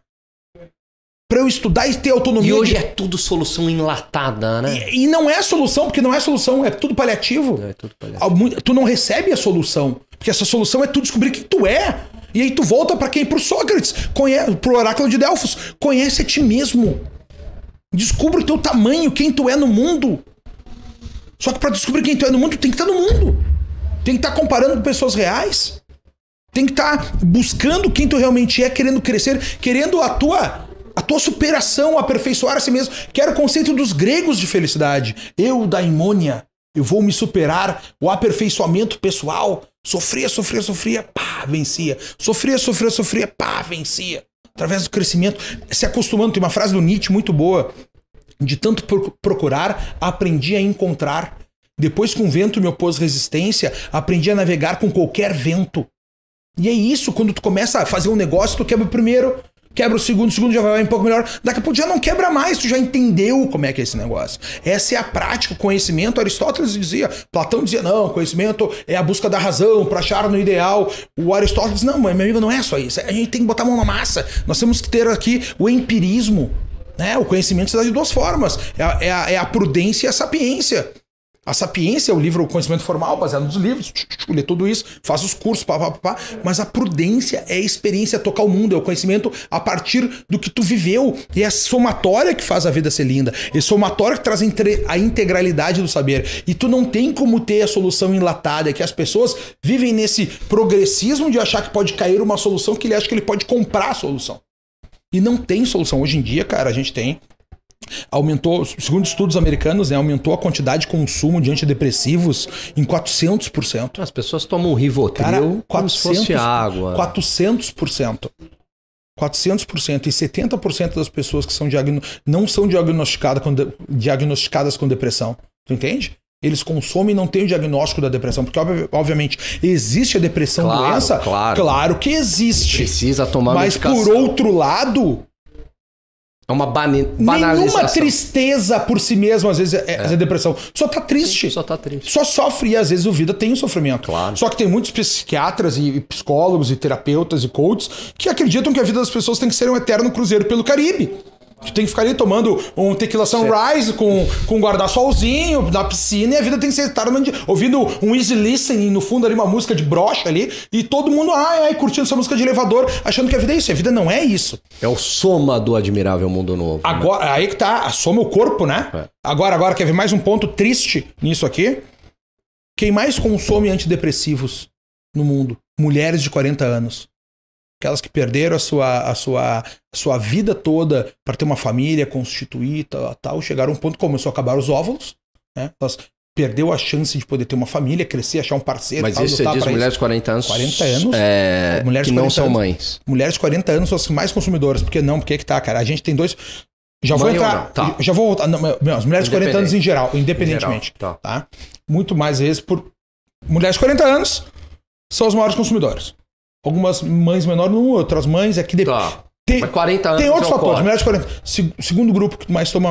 para eu estudar e ter autonomia. E hoje de... é tudo solução enlatada, né? E, e, não é solução, porque não é solução, é tudo paliativo. é tudo paliativo. Tu não recebe a solução, porque essa solução é tu descobrir quem tu é. E aí tu volta para quem? Pro Sócrates, conhece, pro oráculo de Delfos. Conhece a ti mesmo. Descubra o teu tamanho, quem tu é no mundo. Só que para descobrir quem tu é no mundo, tem que estar tá no mundo. Tem que estar tá comparando com pessoas reais. Tem que estar tá buscando quem tu realmente é, querendo crescer, querendo a tua a tua superação, aperfeiçoar a si mesmo, que era o conceito dos gregos de felicidade. Eu, daimônia, eu vou me superar, o aperfeiçoamento pessoal. Sofria, sofria, sofria, pá, vencia. Sofria, sofria, sofria, pá, vencia. Através do crescimento, se acostumando. Tem uma frase do Nietzsche muito boa. De tanto procurar, aprendi a encontrar. Depois com o vento me opôs resistência, aprendi a navegar com qualquer vento. E é isso, quando tu começa a fazer um negócio, tu quebra o primeiro, quebra o segundo, o segundo já vai um pouco melhor. Daqui a pouco já não quebra mais, tu já entendeu como é que é esse negócio. Essa é a prática, o conhecimento. Aristóteles dizia, Platão dizia, não, conhecimento é a busca da razão, para achar no ideal. O Aristóteles, não, meu amigo, não é só isso. A gente tem que botar a mão na massa. Nós temos que ter aqui o empirismo. Né? O conhecimento se dá de duas formas: é a, é a, é a prudência e a sapiência. A Sapiência é o livro, o conhecimento formal, baseado nos livros, lê tudo isso, faz os cursos, pá, pá, pá, mas a prudência é a experiência, tocar o mundo, é o conhecimento a partir do que tu viveu. E é a somatória que faz a vida ser linda, é a somatória que traz a integralidade do saber. E tu não tem como ter a solução enlatada, é que as pessoas vivem nesse progressismo de achar que pode cair uma solução que ele acha que ele pode comprar a solução. E não tem solução. Hoje em dia, cara, a gente tem aumentou, segundo estudos americanos, né, aumentou a quantidade de consumo de antidepressivos em 400%. As pessoas tomam Rivotril Cara, 400, como se fosse água. 400%. 400% e 70% das pessoas que são diagno... não são diagnosticadas com, de... diagnosticadas com depressão. Tu entende? Eles consomem e não têm o diagnóstico da depressão. Porque, obviamente, existe a depressão claro, doença? Claro. claro que existe. Precisa tomar Mas, medicação. por outro lado, é uma banalização. Nenhuma tristeza por si mesmo, às vezes, é, é. é depressão. Só tá triste. Sim, só tá triste. Só sofre e às vezes o vida tem um sofrimento. Claro. Só que tem muitos psiquiatras e psicólogos e terapeutas e coaches que acreditam que a vida das pessoas tem que ser um eterno cruzeiro pelo Caribe. Tu tem que ficar ali tomando um tequila sunrise certo. com, com um guarda-solzinho na piscina e a vida tem que ser estar ouvindo um easy listening no fundo ali, uma música de brocha ali e todo mundo ai, ai, curtindo essa música de elevador, achando que a vida é isso. A vida não é isso. É o soma do admirável mundo novo. Né? Agora, né? Aí que tá, soma é o corpo, né? É. Agora, agora, quer ver mais um ponto triste nisso aqui? Quem mais consome antidepressivos no mundo? Mulheres de 40 anos aquelas que perderam a sua, a sua, a sua vida toda para ter uma família, constituir tal, tal, chegaram a um ponto que começou a acabar os óvulos, né? Elas então, assim, perdeu a chance de poder ter uma família, crescer, achar um parceiro. Mas tal, isso você diz mulheres de 40 anos... 40 anos... É, é... Mulheres que não são anos, mães. Mulheres de 40 anos são as mais consumidoras. Por que não? porque que é que tá, cara? A gente tem dois... Já Mãe vou entrar. Tá. Já vou voltar. Não, as mulheres de 40 anos em geral, independentemente. Em geral, tá. tá. Muito mais vezes por. Mulheres de 40 anos são os maiores consumidores. Algumas mães menores não outras mães é que depois. Tá. Tem, Mas 40 anos. Tem outros fatores, melhor de 40. Se, segundo grupo que mais toma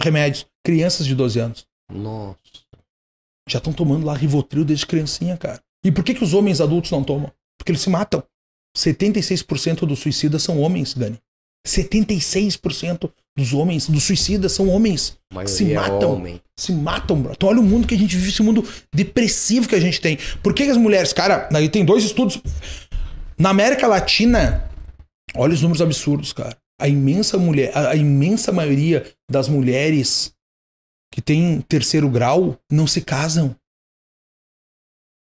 remédios, crianças de 12 anos. Nossa. Já estão tomando lá Rivotril desde criancinha, cara. E por que, que os homens adultos não tomam? Porque eles se matam. 76% dos suicidas são homens, Dani. 76% dos homens, dos suicidas, são homens. Se é matam. É homem. Se matam, bro. Então olha o mundo que a gente vive, esse mundo depressivo que a gente tem. Por que, que as mulheres, cara, aí tem dois estudos na América Latina, olha os números absurdos, cara. A imensa mulher, a, a imensa maioria das mulheres que têm terceiro grau não se casam.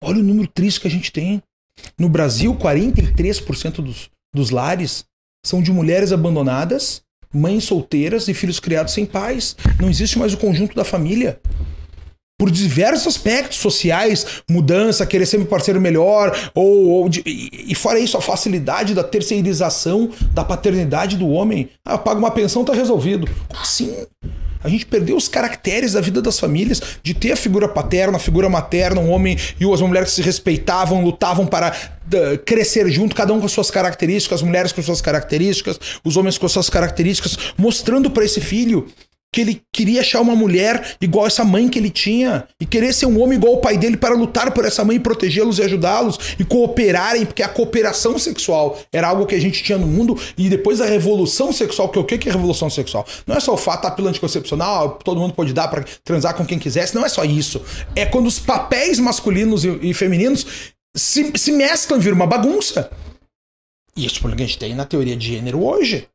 Olha o número triste que a gente tem. No Brasil, 43% dos, dos lares são de mulheres abandonadas, mães solteiras e filhos criados sem pais. Não existe mais o conjunto da família por diversos aspectos sociais, mudança, querer ser um parceiro melhor, ou, ou de, e, e, fora isso, a facilidade da terceirização da paternidade do homem. Ah, paga uma pensão, tá resolvido. Como assim? A gente perdeu os caracteres da vida das famílias, de ter a figura paterna, a figura materna, um homem e as mulheres que se respeitavam, lutavam para crescer junto, cada um com suas características, as mulheres com suas características, os homens com suas características, mostrando para esse filho que ele queria achar uma mulher igual essa mãe que ele tinha e querer ser um homem igual o pai dele para lutar por essa mãe, e protegê-los e ajudá-los e cooperarem, porque a cooperação sexual era algo que a gente tinha no mundo e depois a revolução sexual, que o que é revolução sexual? Não é só o fato da tá, pílula anticoncepcional, todo mundo pode dar para transar com quem quisesse, não é só isso. É quando os papéis masculinos e, e femininos se, se mesclam, vira uma bagunça. E é o que a gente tem na teoria de gênero hoje.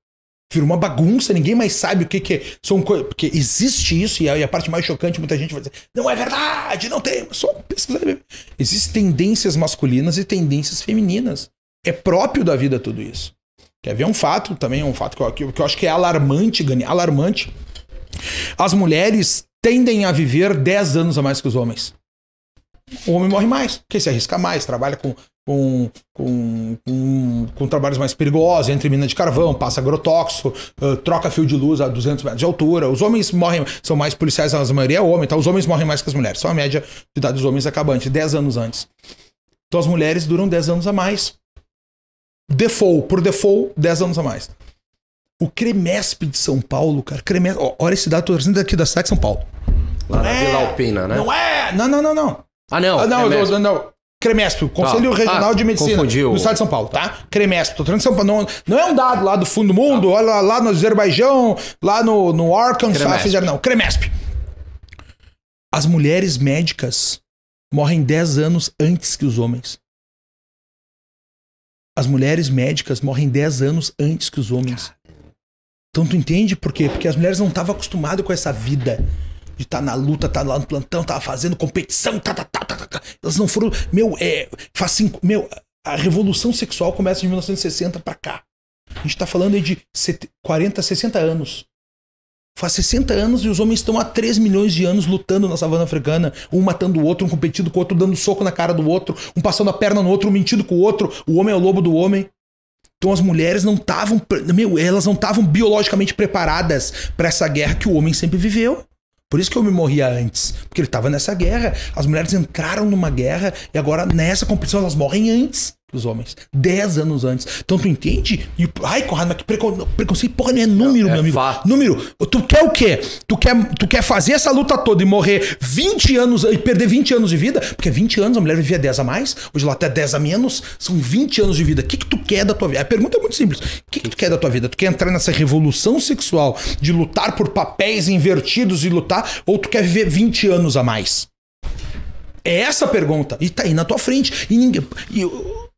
Vira uma bagunça, ninguém mais sabe o que, que é. São co... Porque existe isso, e a, e a, parte mais chocante, muita gente vai dizer, não é verdade, não tem. Só pesquisar. Existem tendências masculinas e tendências femininas. É próprio da vida tudo isso. Quer ver um fato também, é um fato que eu, que, que eu acho que é alarmante, Gani, alarmante. As mulheres tendem a viver 10 anos a mais que os homens. O homem morre mais, porque se arrisca mais, trabalha com com, com, com, com, trabalhos mais perigosos, entre mina de carvão, passa agrotóxico, uh, troca fio de luz a 200 metros de altura. Os homens morrem, são mais policiais, mas a maioria é homem, tá? Os homens morrem mais que as mulheres. Só a média de idade dos homens acabante, 10 anos antes. Então as mulheres duram 10 anos a mais. Default, por default, 10 anos a mais. O Cremesp de São Paulo, cara, Cremesp, ó, olha esse dado, tô trazendo aqui da cidade de São Paulo. Lá na é, Vila Alpina, né? Não é! Não, não, não, não. Ah, não. Ah, não, não, não. CREMESP, Conselho tá. Regional ah, de Medicina confundiu. do Estado de São Paulo, tá? CREMESP, tô de São Paulo. Não, não, é um dado lá do fundo do mundo, tá. olha lá no Azerbaijão, lá no, no Arkansas, fizeram, não, CREMESP. As mulheres médicas morrem 10 anos antes que os homens. As mulheres médicas morrem 10 anos antes que os homens. Então tu entende por quê? Porque as mulheres não estavam acostumadas com essa vida de estar tá na luta, estar tá lá no plantão, tava fazendo competição, tá, tá, tá, tá, tá, tá. Elas não foram. Meu, é. Faz cinco, meu, a revolução sexual começa de 1960 para cá. A gente tá falando aí de 70, 40, 60 anos. Faz 60 anos e os homens estão há 3 milhões de anos lutando na savana africana, um matando o outro, um competindo com o outro, dando soco na cara do outro, um passando a perna no outro, um mentindo com o outro, o homem é o lobo do homem. Então as mulheres não estavam, meu, elas não estavam biologicamente preparadas para essa guerra que o homem sempre viveu. Por isso que eu me morria antes, porque ele estava nessa guerra. As mulheres entraram numa guerra e agora nessa competição elas morrem antes dos homens. 10 anos antes. Então tu entende? E, ai, Conrado, mas que precon... preconceito, porra, não é número, é, meu é amigo. Fato. Número. Tu quer o quê? Tu quer, tu quer fazer essa luta toda e morrer 20 anos e perder 20 anos de vida? Porque 20 anos a mulher vivia 10 a mais, hoje lá até 10 a menos, são 20 anos de vida. O que, que tu quer da tua vida? A pergunta é muito simples. O que, que tu quer da tua vida? Tu quer entrar nessa revolução sexual de lutar por papéis invertidos e lutar, ou tu quer viver 20 anos a mais? É essa a pergunta. E tá aí na tua frente. E ninguém. E,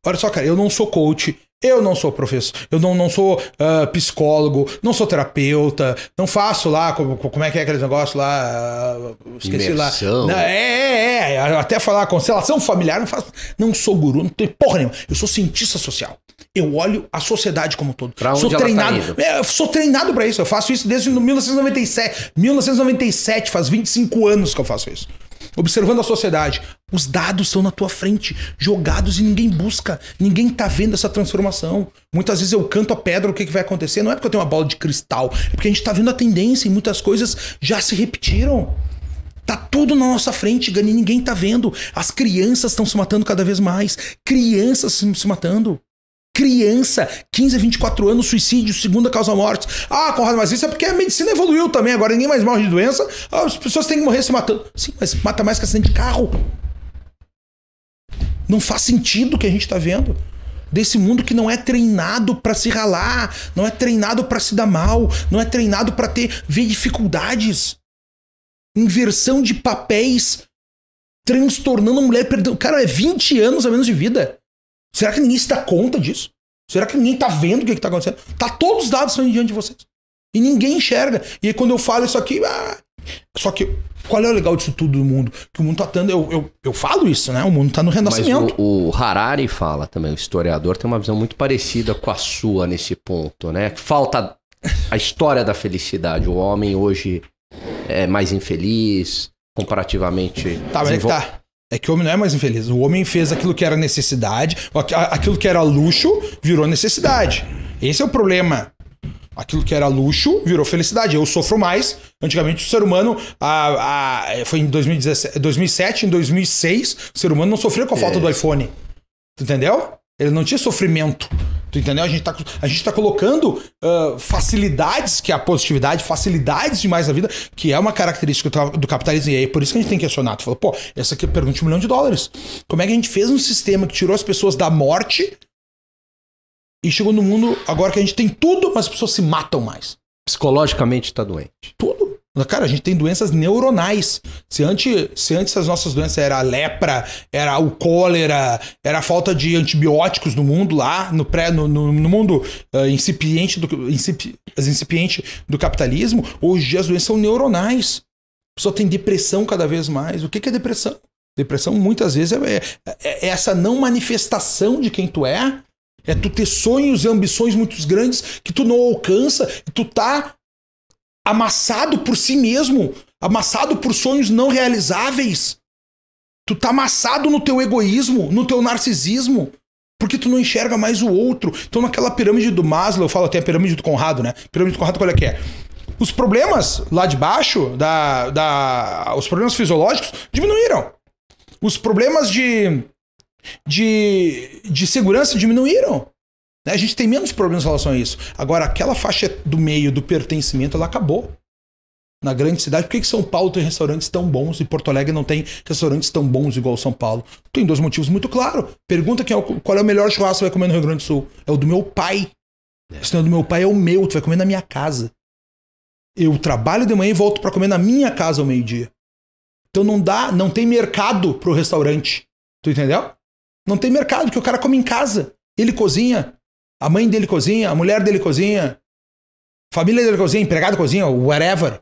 Olha só, cara, eu não sou coach, eu não sou professor, eu não, não sou uh, psicólogo, não sou terapeuta, não faço lá, como, como é que é aquele negócio lá, uh, esqueci Imersão. lá. Não, é, é, é, é até falar constelação familiar, não faço, não sou guru, não tenho porra nenhuma, eu sou cientista social. Eu olho a sociedade como um todo. Pra onde tá é, sou treinado, tá é, sou treinado para isso. Eu faço isso desde 1997. 1997 faz 25 anos que eu faço isso observando a sociedade. Os dados são na tua frente, jogados e ninguém busca, ninguém tá vendo essa transformação. Muitas vezes eu canto a pedra o que, que vai acontecer, não é porque eu tenho uma bola de cristal, é porque a gente tá vendo a tendência e muitas coisas já se repetiram. Tá tudo na nossa frente, Gani, ninguém tá vendo. As crianças estão se matando cada vez mais. Crianças se matando criança, 15 a 24 anos, suicídio, segunda causa morte. Ah, Conrado, mas isso é porque a medicina evoluiu também, agora ninguém mais morre de doença, ah, as pessoas têm que morrer se matando. Sim, mas mata mais que acidente de carro. Não faz sentido o que a gente está vendo. Desse mundo que não é treinado para se ralar, não é treinado para se dar mal, não é treinado para ter ver dificuldades. Inversão de papéis transtornando a mulher perdendo. Cara, é 20 anos a menos de vida. Será que ninguém se dá conta disso? Será que ninguém tá vendo o que, que tá acontecendo? Tá todos os dados saindo diante de vocês. E ninguém enxerga. E aí quando eu falo isso aqui. Ah... Só que qual é o legal disso tudo do mundo? Que o mundo tá tendo. Eu, eu, eu falo isso, né? O mundo tá no renascimento. Mas o, o Harari fala também, o historiador tem uma visão muito parecida com a sua nesse ponto, né? Falta a história da felicidade. O homem hoje é mais infeliz, comparativamente. Tá, mas desenvol... é que tá. É que o homem não é mais infeliz. O homem fez aquilo que era necessidade, aquilo que era luxo virou necessidade. Esse é o problema. Aquilo que era luxo virou felicidade. Eu sofro mais. Antigamente o ser humano, a, a, foi em 2017, 2007, em 2006, o ser humano não sofria com a falta é. do iPhone. Tu entendeu? Ele não tinha sofrimento. Tu entendeu? A gente está a gente tá colocando uh, facilidades, que é a positividade, facilidades demais da vida, que é uma característica do capitalismo. E é por isso que a gente tem que questionar. Tu falou, pô, essa aqui é pergunta de um milhão de dólares. Como é que a gente fez um sistema que tirou as pessoas da morte e chegou no mundo agora que a gente tem tudo, mas as pessoas se matam mais? Psicologicamente está doente. Tudo. Cara, a gente tem doenças neuronais. Se antes, se antes as nossas doenças era a lepra, era o cólera, era a falta de antibióticos no mundo lá, no pré, no, no, no mundo uh, incipiente, do, incipi, incipiente do capitalismo, hoje as doenças são neuronais. A pessoa tem depressão cada vez mais. O que, que é depressão? Depressão muitas vezes é, é, é essa não manifestação de quem tu é, é tu ter sonhos e ambições muito grandes que tu não alcança, tu tá amassado por si mesmo, amassado por sonhos não realizáveis. Tu tá amassado no teu egoísmo, no teu narcisismo, porque tu não enxerga mais o outro. Então naquela pirâmide do Maslow, eu falo, tem a pirâmide do Conrado, né? Pirâmide do Conrado qual é que é? Os problemas lá de baixo, da, da, os problemas fisiológicos diminuíram. Os problemas de, de, de segurança diminuíram. Né? A gente tem menos problemas em relação a isso. Agora, aquela faixa do meio do pertencimento, ela acabou. Na grande cidade, por que, que São Paulo tem restaurantes tão bons e Porto Alegre não tem restaurantes tão bons igual São Paulo? Tem dois motivos muito claros. Pergunta quem é o, qual é o melhor churrasco que você vai comer no Rio Grande do Sul. É o do meu pai. É. Se não é do meu pai, é o meu. Tu vai comer na minha casa. Eu trabalho de manhã e volto para comer na minha casa ao meio-dia. Então não dá, não tem mercado pro restaurante. Tu entendeu? Não tem mercado, porque o cara come em casa. Ele cozinha, a mãe dele cozinha, a mulher dele cozinha, família dele cozinha, empregado cozinha, whatever.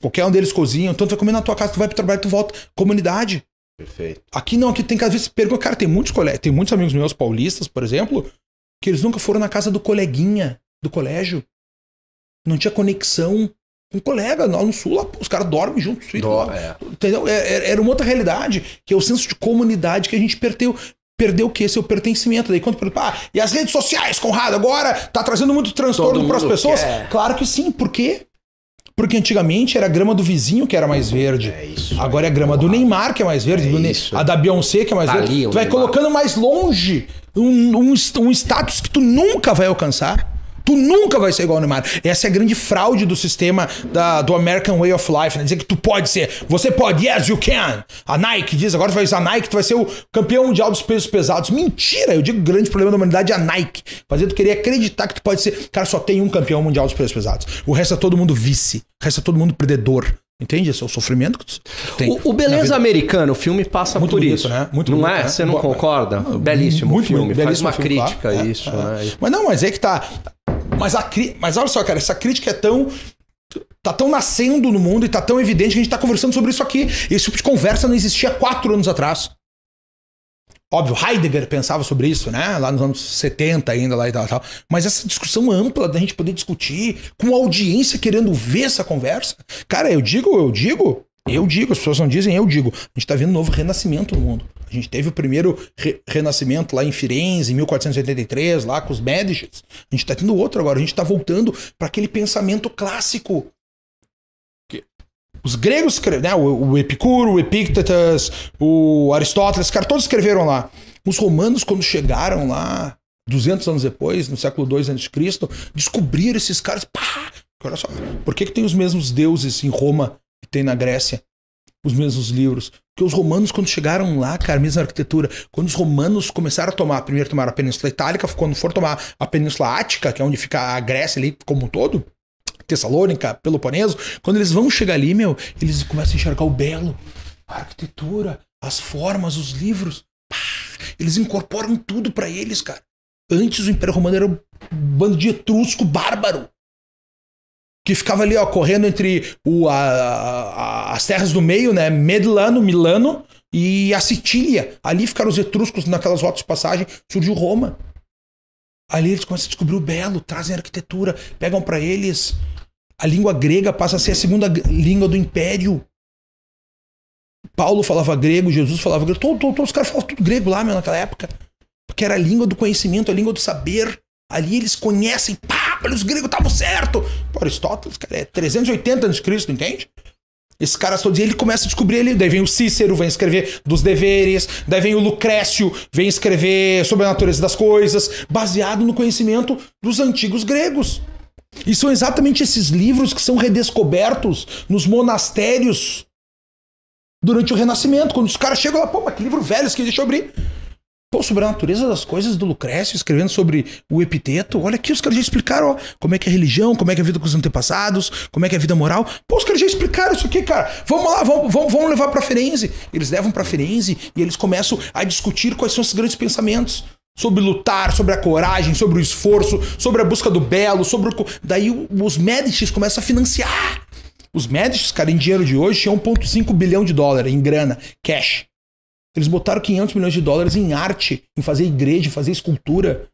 Qualquer um deles cozinha. Então tu vai comer na tua casa, tu vai pro trabalho, tu volta. Comunidade. Perfeito. Aqui não, aqui tem que às vezes perguntar. Cara, tem muitos, colegas, tem muitos amigos meus paulistas, por exemplo, que eles nunca foram na casa do coleguinha do colégio. Não tinha conexão. Um colega lá no sul, lá, os caras dormem juntos. Dó, é. Entendeu? É, é, era uma outra realidade, que é o senso de comunidade que a gente perdeu perdeu o quê? Seu pertencimento. Daí quando pergunta, ah, e as redes sociais, Conrado, agora tá trazendo muito transtorno para as pessoas? Quer. Claro que sim, por quê? Porque antigamente era a grama do vizinho que era mais verde. É isso. Agora é a grama do Neymar que é mais verde, é ne... a da Beyoncé que é mais tá verde. Ali, tu vai Neymar. colocando mais longe um, um, um status que tu nunca vai alcançar. Tu nunca vai ser igual ao Neymar. Essa é a grande fraude do sistema da, do American Way of Life, né? Dizer que tu pode ser. Você pode, yes, you can. A Nike diz, agora tu vai usar a Nike, tu vai ser o campeão mundial dos pesos pesados. Mentira, eu digo o grande problema da humanidade é a Nike. Fazer tu querer acreditar que tu pode ser. Cara, só tem um campeão mundial dos pesos pesados. O resto é todo mundo vice. O resto é todo mundo perdedor. Entende? Esse é o sofrimento que tu tem. O, o Beleza Americano, o filme passa muito por bonito, isso. Né? Muito não bonito, é? Né? Você não concorda? Ah, belíssimo muito, filme. Belíssimo Faz uma filme, crítica claro. isso. É, é. Né? Mas não, mas é que tá. Mas, a, mas olha só, cara, essa crítica é tão tá tão nascendo no mundo e tá tão evidente que a gente tá conversando sobre isso aqui. Esse tipo de conversa não existia quatro anos atrás. Óbvio, Heidegger pensava sobre isso, né? Lá nos anos 70 ainda, lá e tal, tal. Mas essa discussão ampla da gente poder discutir, com a audiência querendo ver essa conversa. Cara, eu digo, eu digo, eu digo, as pessoas não dizem, eu digo. A gente tá vendo um novo renascimento no mundo. A gente teve o primeiro re renascimento lá em Firenze, em 1483, lá com os Medici A gente está tendo outro agora. A gente está voltando para aquele pensamento clássico. Os gregos, né, o Epicuro, o Epictetus, o Aristóteles, cara, todos escreveram lá. Os romanos, quando chegaram lá, 200 anos depois, no século II a.C., descobriram esses caras. Pá! Olha só, por que, que tem os mesmos deuses em Roma que tem na Grécia? os mesmos livros. Porque os romanos, quando chegaram lá, cara, mesma arquitetura, quando os romanos começaram a tomar, primeiro tomaram a Península Itálica, quando for tomar a Península Ática, que é onde fica a Grécia ali como um todo, Tessalônica, Peloponeso, quando eles vão chegar ali, meu, eles começam a enxergar o belo, a arquitetura, as formas, os livros. Pá, eles incorporam tudo para eles, cara. Antes o Império Romano era um bando de etrusco bárbaro que ficava ali, ó, correndo entre o, a, a, as terras do meio, né? Medlano, Milano e a Sicília. Ali ficaram os etruscos naquelas rotas de passagem, surgiu Roma. Ali eles começam a descobrir o belo, trazem arquitetura, pegam para eles. A língua grega passa a ser a segunda língua do império. Paulo falava grego, Jesus falava grego, todos, todos, todos os caras falavam tudo grego lá, meu, naquela época. Porque era a língua do conhecimento, a língua do saber. Ali eles conhecem, pá, Aristóteles, os gregos estavam certo. Pô, Aristóteles, cara, é 380 a.C., entende? Esses caras todos, e ele começa a descobrir ele, daí vem o Cícero, vem escrever dos deveres, daí vem o Lucrécio, vem escrever sobre a natureza das coisas, baseado no conhecimento dos antigos gregos. E são exatamente esses livros que são redescobertos nos monastérios durante o Renascimento, quando os caras chegam lá, pô, mas que livro velho, isso que deixa eu abrir. Pô, sobre a natureza das coisas do Lucrécio, escrevendo sobre o epiteto. Olha aqui, os caras já explicaram ó, como é que é a religião, como é que é a vida com os antepassados, como é que é a vida moral. Pô, os caras já explicaram isso aqui, cara. Vamos lá, vamos, vamos, vamos levar pra Firenze. Eles levam pra Firenze e eles começam a discutir quais são esses grandes pensamentos. Sobre lutar, sobre a coragem, sobre o esforço, sobre a busca do belo, sobre o. Daí os Médicis começam a financiar. Os Médicis, cara, em dinheiro de hoje, é 1,5 bilhão de dólares em grana, cash. Eles botaram 500 milhões de dólares em arte, em fazer igreja, em fazer escultura.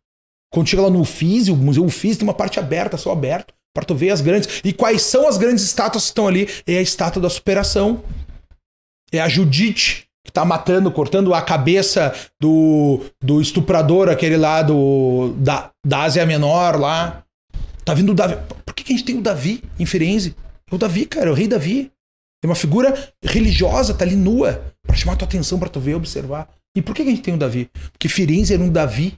Quando chega lá no Uffizi, o Museu Uffizi tem uma parte aberta, só aberto, para tu ver as grandes. E quais são as grandes estátuas que estão ali? É a estátua da superação. É a Judite, que tá matando, cortando a cabeça do, do estuprador, aquele lá do, da, da Ásia Menor lá. Tá vindo o Davi. Por que, que a gente tem o Davi em Firenze? É o Davi, cara, é o rei Davi. É uma figura religiosa, tá ali nua para chamar tua atenção, para tu ver, observar. E por que a gente tem o Davi? Porque Firenze era um Davi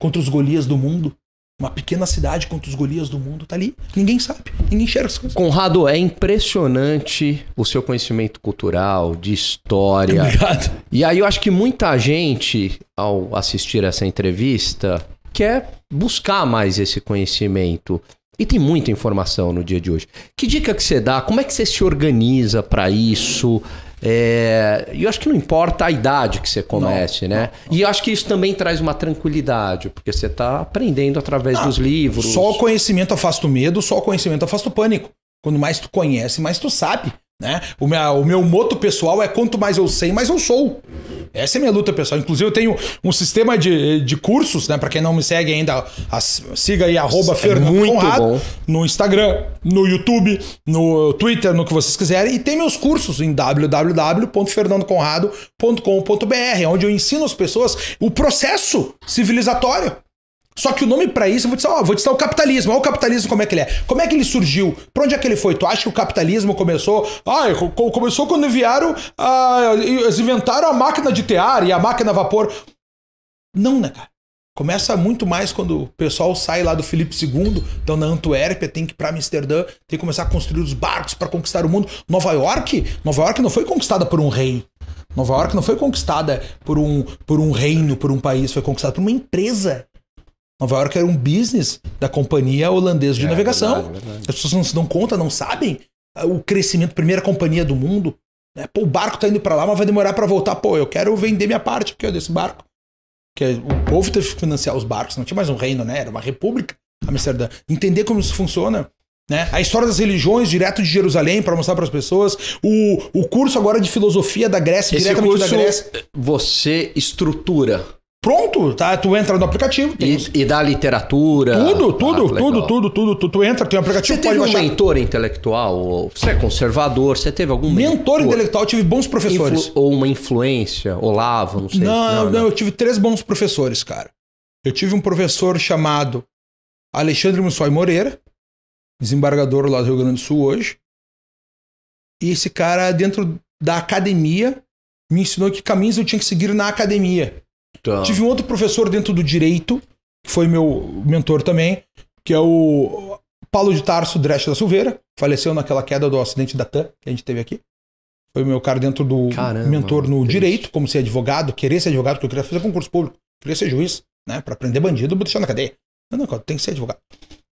contra os Golias do mundo. Uma pequena cidade contra os Golias do mundo tá ali. Ninguém sabe, ninguém enxerga as coisas. Conrado, é impressionante o seu conhecimento cultural, de história. Obrigado. E aí eu acho que muita gente, ao assistir essa entrevista, quer buscar mais esse conhecimento. E tem muita informação no dia de hoje. Que dica que você dá? Como é que você se organiza para isso? É, e eu acho que não importa a idade que você comece, não, né? Não, não. E eu acho que isso também traz uma tranquilidade, porque você está aprendendo através dos ah, livros. Só o conhecimento afasta o medo, só o conhecimento afasta o pânico. Quando mais tu conhece, mais tu sabe. Né? O, minha, o meu moto pessoal é quanto mais eu sei, mais eu sou. Essa é a minha luta pessoal. Inclusive, eu tenho um sistema de, de cursos, né? Para quem não me segue ainda, a, siga aí, arroba é Fernando Conrado, no Instagram, no YouTube, no Twitter, no que vocês quiserem. E tem meus cursos em www.fernandoconrado.com.br, onde eu ensino as pessoas o processo civilizatório. Só que o nome para isso, eu vou te, ó, vou te falar o capitalismo. Olha o capitalismo como é que ele é. Como é que ele surgiu? Pra onde é que ele foi? Tu acha que o capitalismo começou? Ah, começou quando enviaram Ah, eles inventaram a máquina de tear e a máquina a vapor. Não, né, cara? Começa muito mais quando o pessoal sai lá do Felipe II, então na Antuérpia, tem que ir para Amsterdã, tem que começar a construir os barcos para conquistar o mundo. Nova York, Nova York não foi conquistada por um rei. Nova York não foi conquistada por um, por um reino, por um país, foi conquistada por uma empresa. Nova York era um business da companhia holandesa de é, navegação. É verdade, é verdade. As pessoas não se dão conta, não sabem ah, o crescimento, primeira companhia do mundo. Né? Pô, o barco tá indo para lá, mas vai demorar para voltar. Pô, eu quero vender minha parte aqui ó, desse barco. Que é, o povo teve que financiar os barcos, não tinha mais um reino, né? Era uma república, Amsterdã. Entender como isso funciona. Né? A história das religiões direto de Jerusalém para mostrar para as pessoas. O, o curso agora de filosofia da Grécia, Esse diretamente curso, da Grécia. Eh, você estrutura Pronto, tá? Tu entra no aplicativo. E, os... e da literatura. Tudo, tudo, ah, tudo, tudo, tudo, tudo. Tu entra, tem um aplicativo. Você teve um baixar. mentor intelectual? Você é conservador? Você teve algum mentor? Mentor intelectual, tive bons professores. Influ... ou uma influência, Olavo, não sei. Não não, não, eu tive três bons professores, cara. Eu tive um professor chamado Alexandre Mussoi Moreira, desembargador lá do Rio Grande do Sul hoje. E esse cara, dentro da academia, me ensinou que caminhos eu tinha que seguir na academia. Tá. Tive um outro professor dentro do direito, que foi meu mentor também, que é o Paulo de Tarso Dresch da Silveira, faleceu naquela queda do acidente da TAM que a gente teve aqui. Foi meu cara dentro do Caramba, mentor no direito, como ser advogado, querer ser advogado, porque eu queria fazer concurso público, queria ser juiz, né? Para prender bandido, vou deixar na cadeia. Não, não, tem que ser advogado.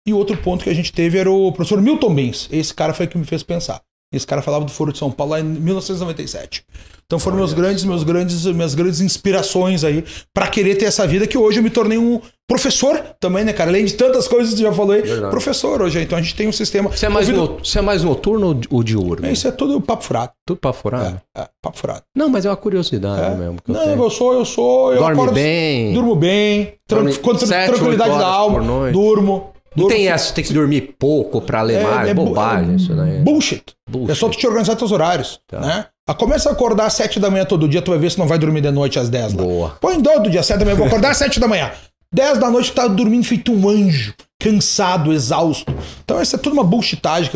E outro ponto que a gente teve era o professor Milton Bens. Esse cara foi que me fez pensar. Esse cara falava do Foro de São Paulo lá em 1997. Então foram meus grandes, meus grandes, minhas grandes inspirações aí para querer ter essa vida que hoje eu me tornei um professor também, né, cara? Além de tantas coisas que já falei, Verdade. professor hoje. Então a gente tem um sistema. Você é mais, no... Você é mais noturno ou diurno? É, isso é tudo papo furado. Tudo papo furado? É, é papo furado. Não, mas é uma curiosidade é. mesmo. Eu Não, tenho. eu, sou, eu sou. Eu Dorme acordo, bem. Durmo bem. Tran... Dorme... Tranquilidade da alma. Durmo. Não tem essa, tem que dormir pouco para ler é, mais, é bobagem é, isso daí. Bullshit. bullshit. É só tu te organizar teus horários, tá. né? Ah, começa a acordar às 7 da manhã todo dia, tu vai ver se não vai dormir de noite às 10 lá. Boa. Põe dó do dia 7 da manhã, vou acordar às 7 da manhã. 10 da noite tu tá dormindo feito um anjo, cansado, exausto. Então essa é tudo uma bullshitagem,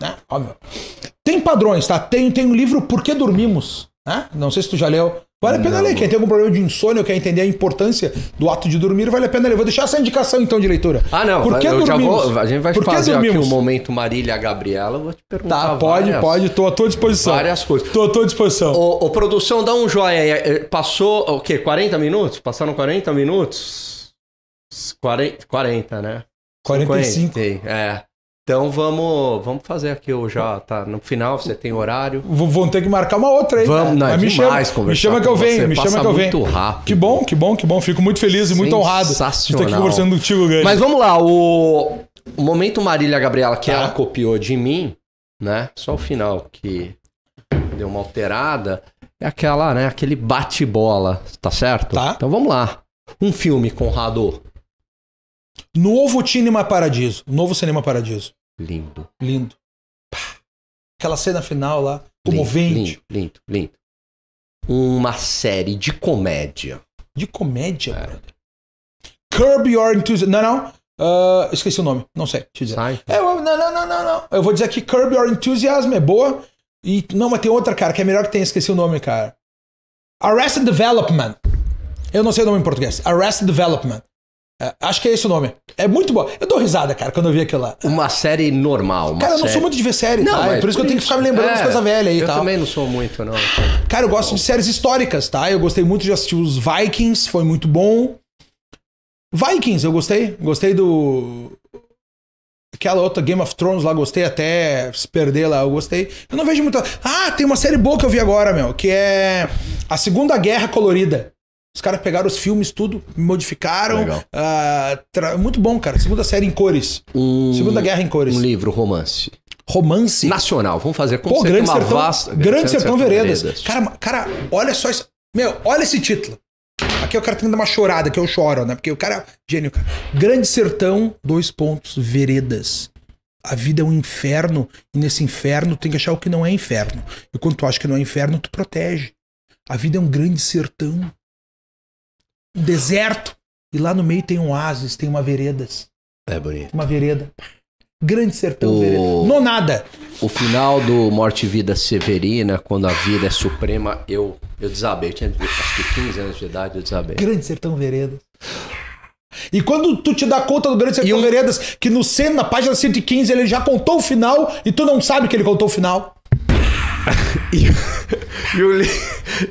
né? Óbvio. Tem padrões, tá? Tem, tem um livro Por que Dormimos, né? Não sei se tu já leu. Vale a pena não. ler. Quem tem algum problema de insônia ou quer entender a importância do ato de dormir, vale a pena ler. Vou deixar essa indicação então de leitura. Ah, não. Por que eu dormimos? Vou, a gente vai Por fazer aqui um momento Marília Gabriela. Eu vou te perguntar. Tá, pode, várias, pode. Estou à tua disposição. Várias coisas. Estou à tua disposição. Ô, ô, produção, dá um joia eh, Passou o quê? 40 minutos? Passaram 40 minutos? 40, 40 né? 45. 50, é. Então vamos, vamos fazer aqui o já, tá? No final você tem horário. V vão ter que marcar uma outra aí. Vamos, não, é me chama, me chama que eu venho, me chama que eu venho. Muito rápido. Que bom, que bom, que bom. Fico muito feliz e muito honrado de estar aqui conversando contigo, grande. Mas vamos lá, o, o momento Marília Gabriela que tá. ela copiou de mim, né? Só o final que deu uma alterada, é aquela, né, aquele bate-bola, tá certo? Tá. Então vamos lá. Um filme Conrado Novo Cinema Paradiso. Novo Cinema Paradiso. Lindo. Lindo. Pá. Aquela cena final lá, comovente. Lindo, lindo, lindo. Uma série de comédia. De comédia, é. brother. Curb Your Enthusiasm. Não, não. Uh, esqueci o nome, não sei. dizer. Sai. É, eu, não, não, não, não, não. Eu vou dizer que Curb Your Enthusiasm é boa. E, não, mas tem outra, cara, que é melhor que tem. Esqueci o nome, cara. Arrested Development. Eu não sei o nome em português. Arrested Development. É, acho que é esse o nome. É muito bom. Eu dou risada, cara, quando eu vi aquilo lá. Uma série normal. Uma cara, eu não série... sou muito de ver série, não, tá? Mas é por, por isso que eu tenho que ficar me lembrando é, das coisas velhas aí e tal. Eu tá? também não sou muito, não. Cara, eu gosto de séries históricas, tá? Eu gostei muito de assistir os Vikings, foi muito bom. Vikings, eu gostei. Gostei do. Aquela outra Game of Thrones lá, gostei até se perder lá, eu gostei. Eu não vejo muito Ah, tem uma série boa que eu vi agora, meu, que é A Segunda Guerra Colorida. Os caras pegaram os filmes, tudo, modificaram. Uh, tra... Muito bom, cara. Segunda série em cores. Um... Segunda Guerra em cores. Um livro, romance. Romance? Nacional. Vamos fazer com Pô, Grande Sertão, vasta... Grande, Grande Sertão, Sertão Veredas. Veredas. Cara, cara, olha só isso. Meu, olha esse título. Aqui o cara tem que dar uma chorada, que eu choro, né? Porque o cara é gênio, cara. Grande Sertão, dois pontos, Veredas. A vida é um inferno, e nesse inferno tem que achar o que não é inferno. E quando tu acha que não é inferno, tu protege. A vida é um grande sertão deserto. E lá no meio tem um oásis, tem uma veredas. É bonito. Uma vereda. Grande sertão o... vereda. No nada. O final do Morte e Vida Severina, quando a vida é suprema, eu, eu desabei. tinha acho que 15 anos de idade, eu desabei. Grande sertão vereda. E quando tu te dá conta do Grande Sertão eu... Veredas, que no centro, na página 115, ele já contou o final e tu não sabe que ele contou o final. e, e, um li...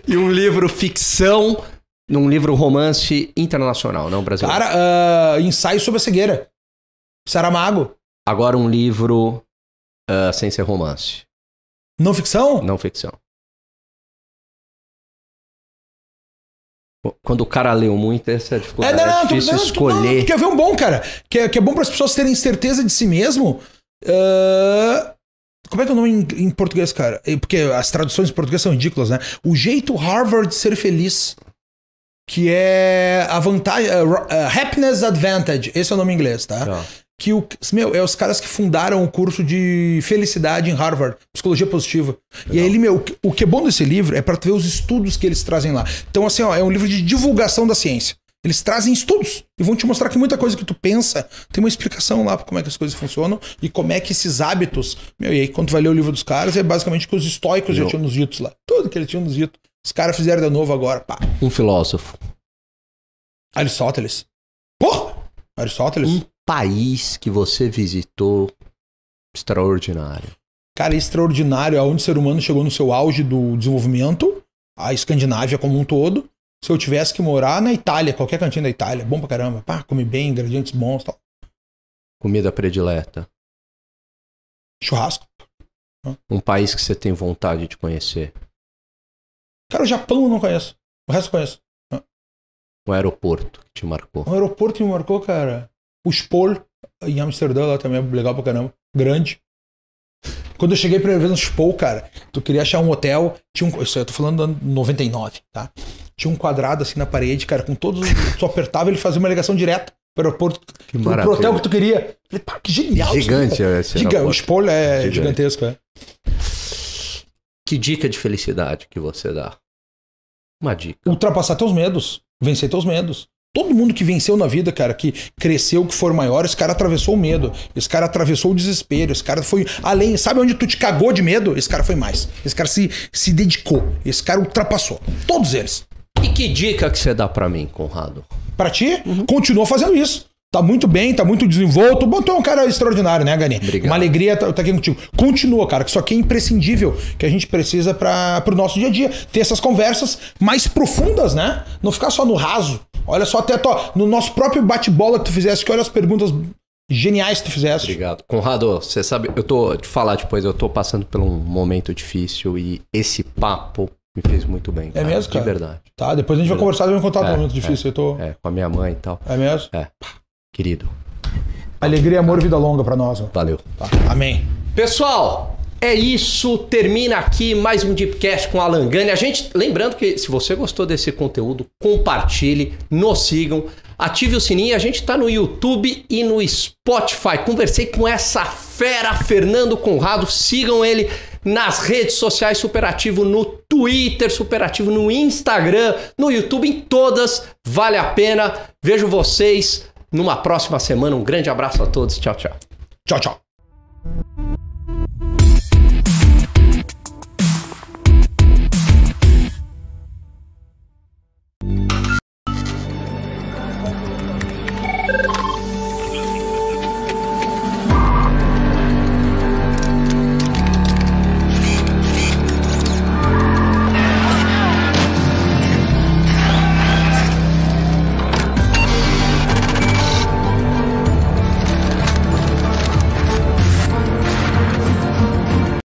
e um livro ficção num livro romance internacional, não brasileiro. Cara, uh, ensaio sobre a cegueira. Saramago. Agora um livro uh, sem ser romance. Não ficção? Não ficção. Quando o cara leu muito, essa dificuldade é, não, é não, é difícil tu, não, escolher. quer ver um bom, cara? Que é, que é bom para as pessoas terem certeza de si mesmo. Uh, como é que é o nome em, em português, cara? É, porque as traduções em português são ridículas, né? O jeito Harvard de ser feliz que é a vantagem. Uh, happiness Advantage, esse é o nome em inglês, tá? tá? Que o, meu, é os caras que fundaram o curso de felicidade em Harvard, psicologia positiva. Legal. E aí ele, meu, o que é bom desse livro é para tu ver os estudos que eles trazem lá. Então, assim, ó, é um livro de divulgação da ciência. Eles trazem estudos e vão te mostrar que muita coisa que tu pensa tem uma explicação lá para como é que as coisas funcionam e como é que esses hábitos. Meu, e aí, quando tu vai ler o livro dos caras, é basicamente o que os estoicos Meu. já tinham nos ditos lá. Tudo que eles tinham nos dito. Os caras fizeram de novo agora, pá. Um filósofo. Aristóteles. Porra! Aristóteles. Um país que você visitou extraordinário. Cara, extraordinário. É onde o ser humano chegou no seu auge do desenvolvimento. A Escandinávia como um todo. Se eu tivesse que morar na Itália, qualquer cantinho da Itália, bom pra caramba. Pá, come bem, ingredientes bons tal. Comida predileta. Churrasco. Um país que você tem vontade de conhecer. Cara, o Japão eu não conheço. O resto eu conheço. O ah. aeroporto que te marcou. O aeroporto que me marcou, cara. O Spol, em Amsterdã, lá também é legal pra caramba. Grande. Quando eu cheguei a primeira vez no Spol, cara, tu queria achar um hotel. Tinha um, isso eu tô falando do ano 99, tá? Tinha um quadrado assim na parede, cara, com todos. Tu apertava ele fazia uma ligação direta pro aeroporto. Que pro, pro hotel que tu queria. Falei, pá, que genial. Gigante isso, esse Giga, O Spol é Gigante. gigantesco, é. Que dica de felicidade que você dá uma dica. Ultrapassar teus medos. Vencer teus medos. Todo mundo que venceu na vida, cara, que cresceu, que for maior, esse cara atravessou o medo, esse cara atravessou o desespero, esse cara foi além. Sabe onde tu te cagou de medo? Esse cara foi mais. Esse cara se, se dedicou, esse cara ultrapassou. Todos eles. E que dica que você dá para mim, Conrado? Para ti, uhum. continua fazendo isso. Tá muito bem, tá muito desenvolto. Bom, tu é um cara extraordinário, né, Gani? Obrigado. Uma alegria estar tá, tá aqui contigo. Continua, cara, que isso aqui é imprescindível, que a gente precisa para pro nosso dia a dia. Ter essas conversas mais profundas, né? Não ficar só no raso. Olha só, até tó, no nosso próprio bate-bola que tu fizesse, que olha as perguntas geniais que tu fizesse. Obrigado. Conrado, você sabe, eu tô te falar depois, eu tô passando por um momento difícil e esse papo me fez muito bem. É cara, é mesmo, cara? De verdade. Tá, depois a gente verdade. vai conversar, eu vou contar é, um momento é, difícil. É, eu tô... é, com a minha mãe e tal. É mesmo? É querido. Alegria, amor e vida longa para nós. Valeu. Tá. Amém. Pessoal, é isso. Termina aqui mais um Deepcast com Alan Gani. A gente, lembrando que se você gostou desse conteúdo, compartilhe, nos sigam, ative o sininho. A gente está no YouTube e no Spotify. Conversei com essa fera, Fernando Conrado. Sigam ele nas redes sociais Superativo, no Twitter Superativo, no Instagram, no YouTube, em todas. Vale a pena. Vejo vocês numa próxima semana, um grande abraço a todos. Tchau, tchau. Tchau, tchau.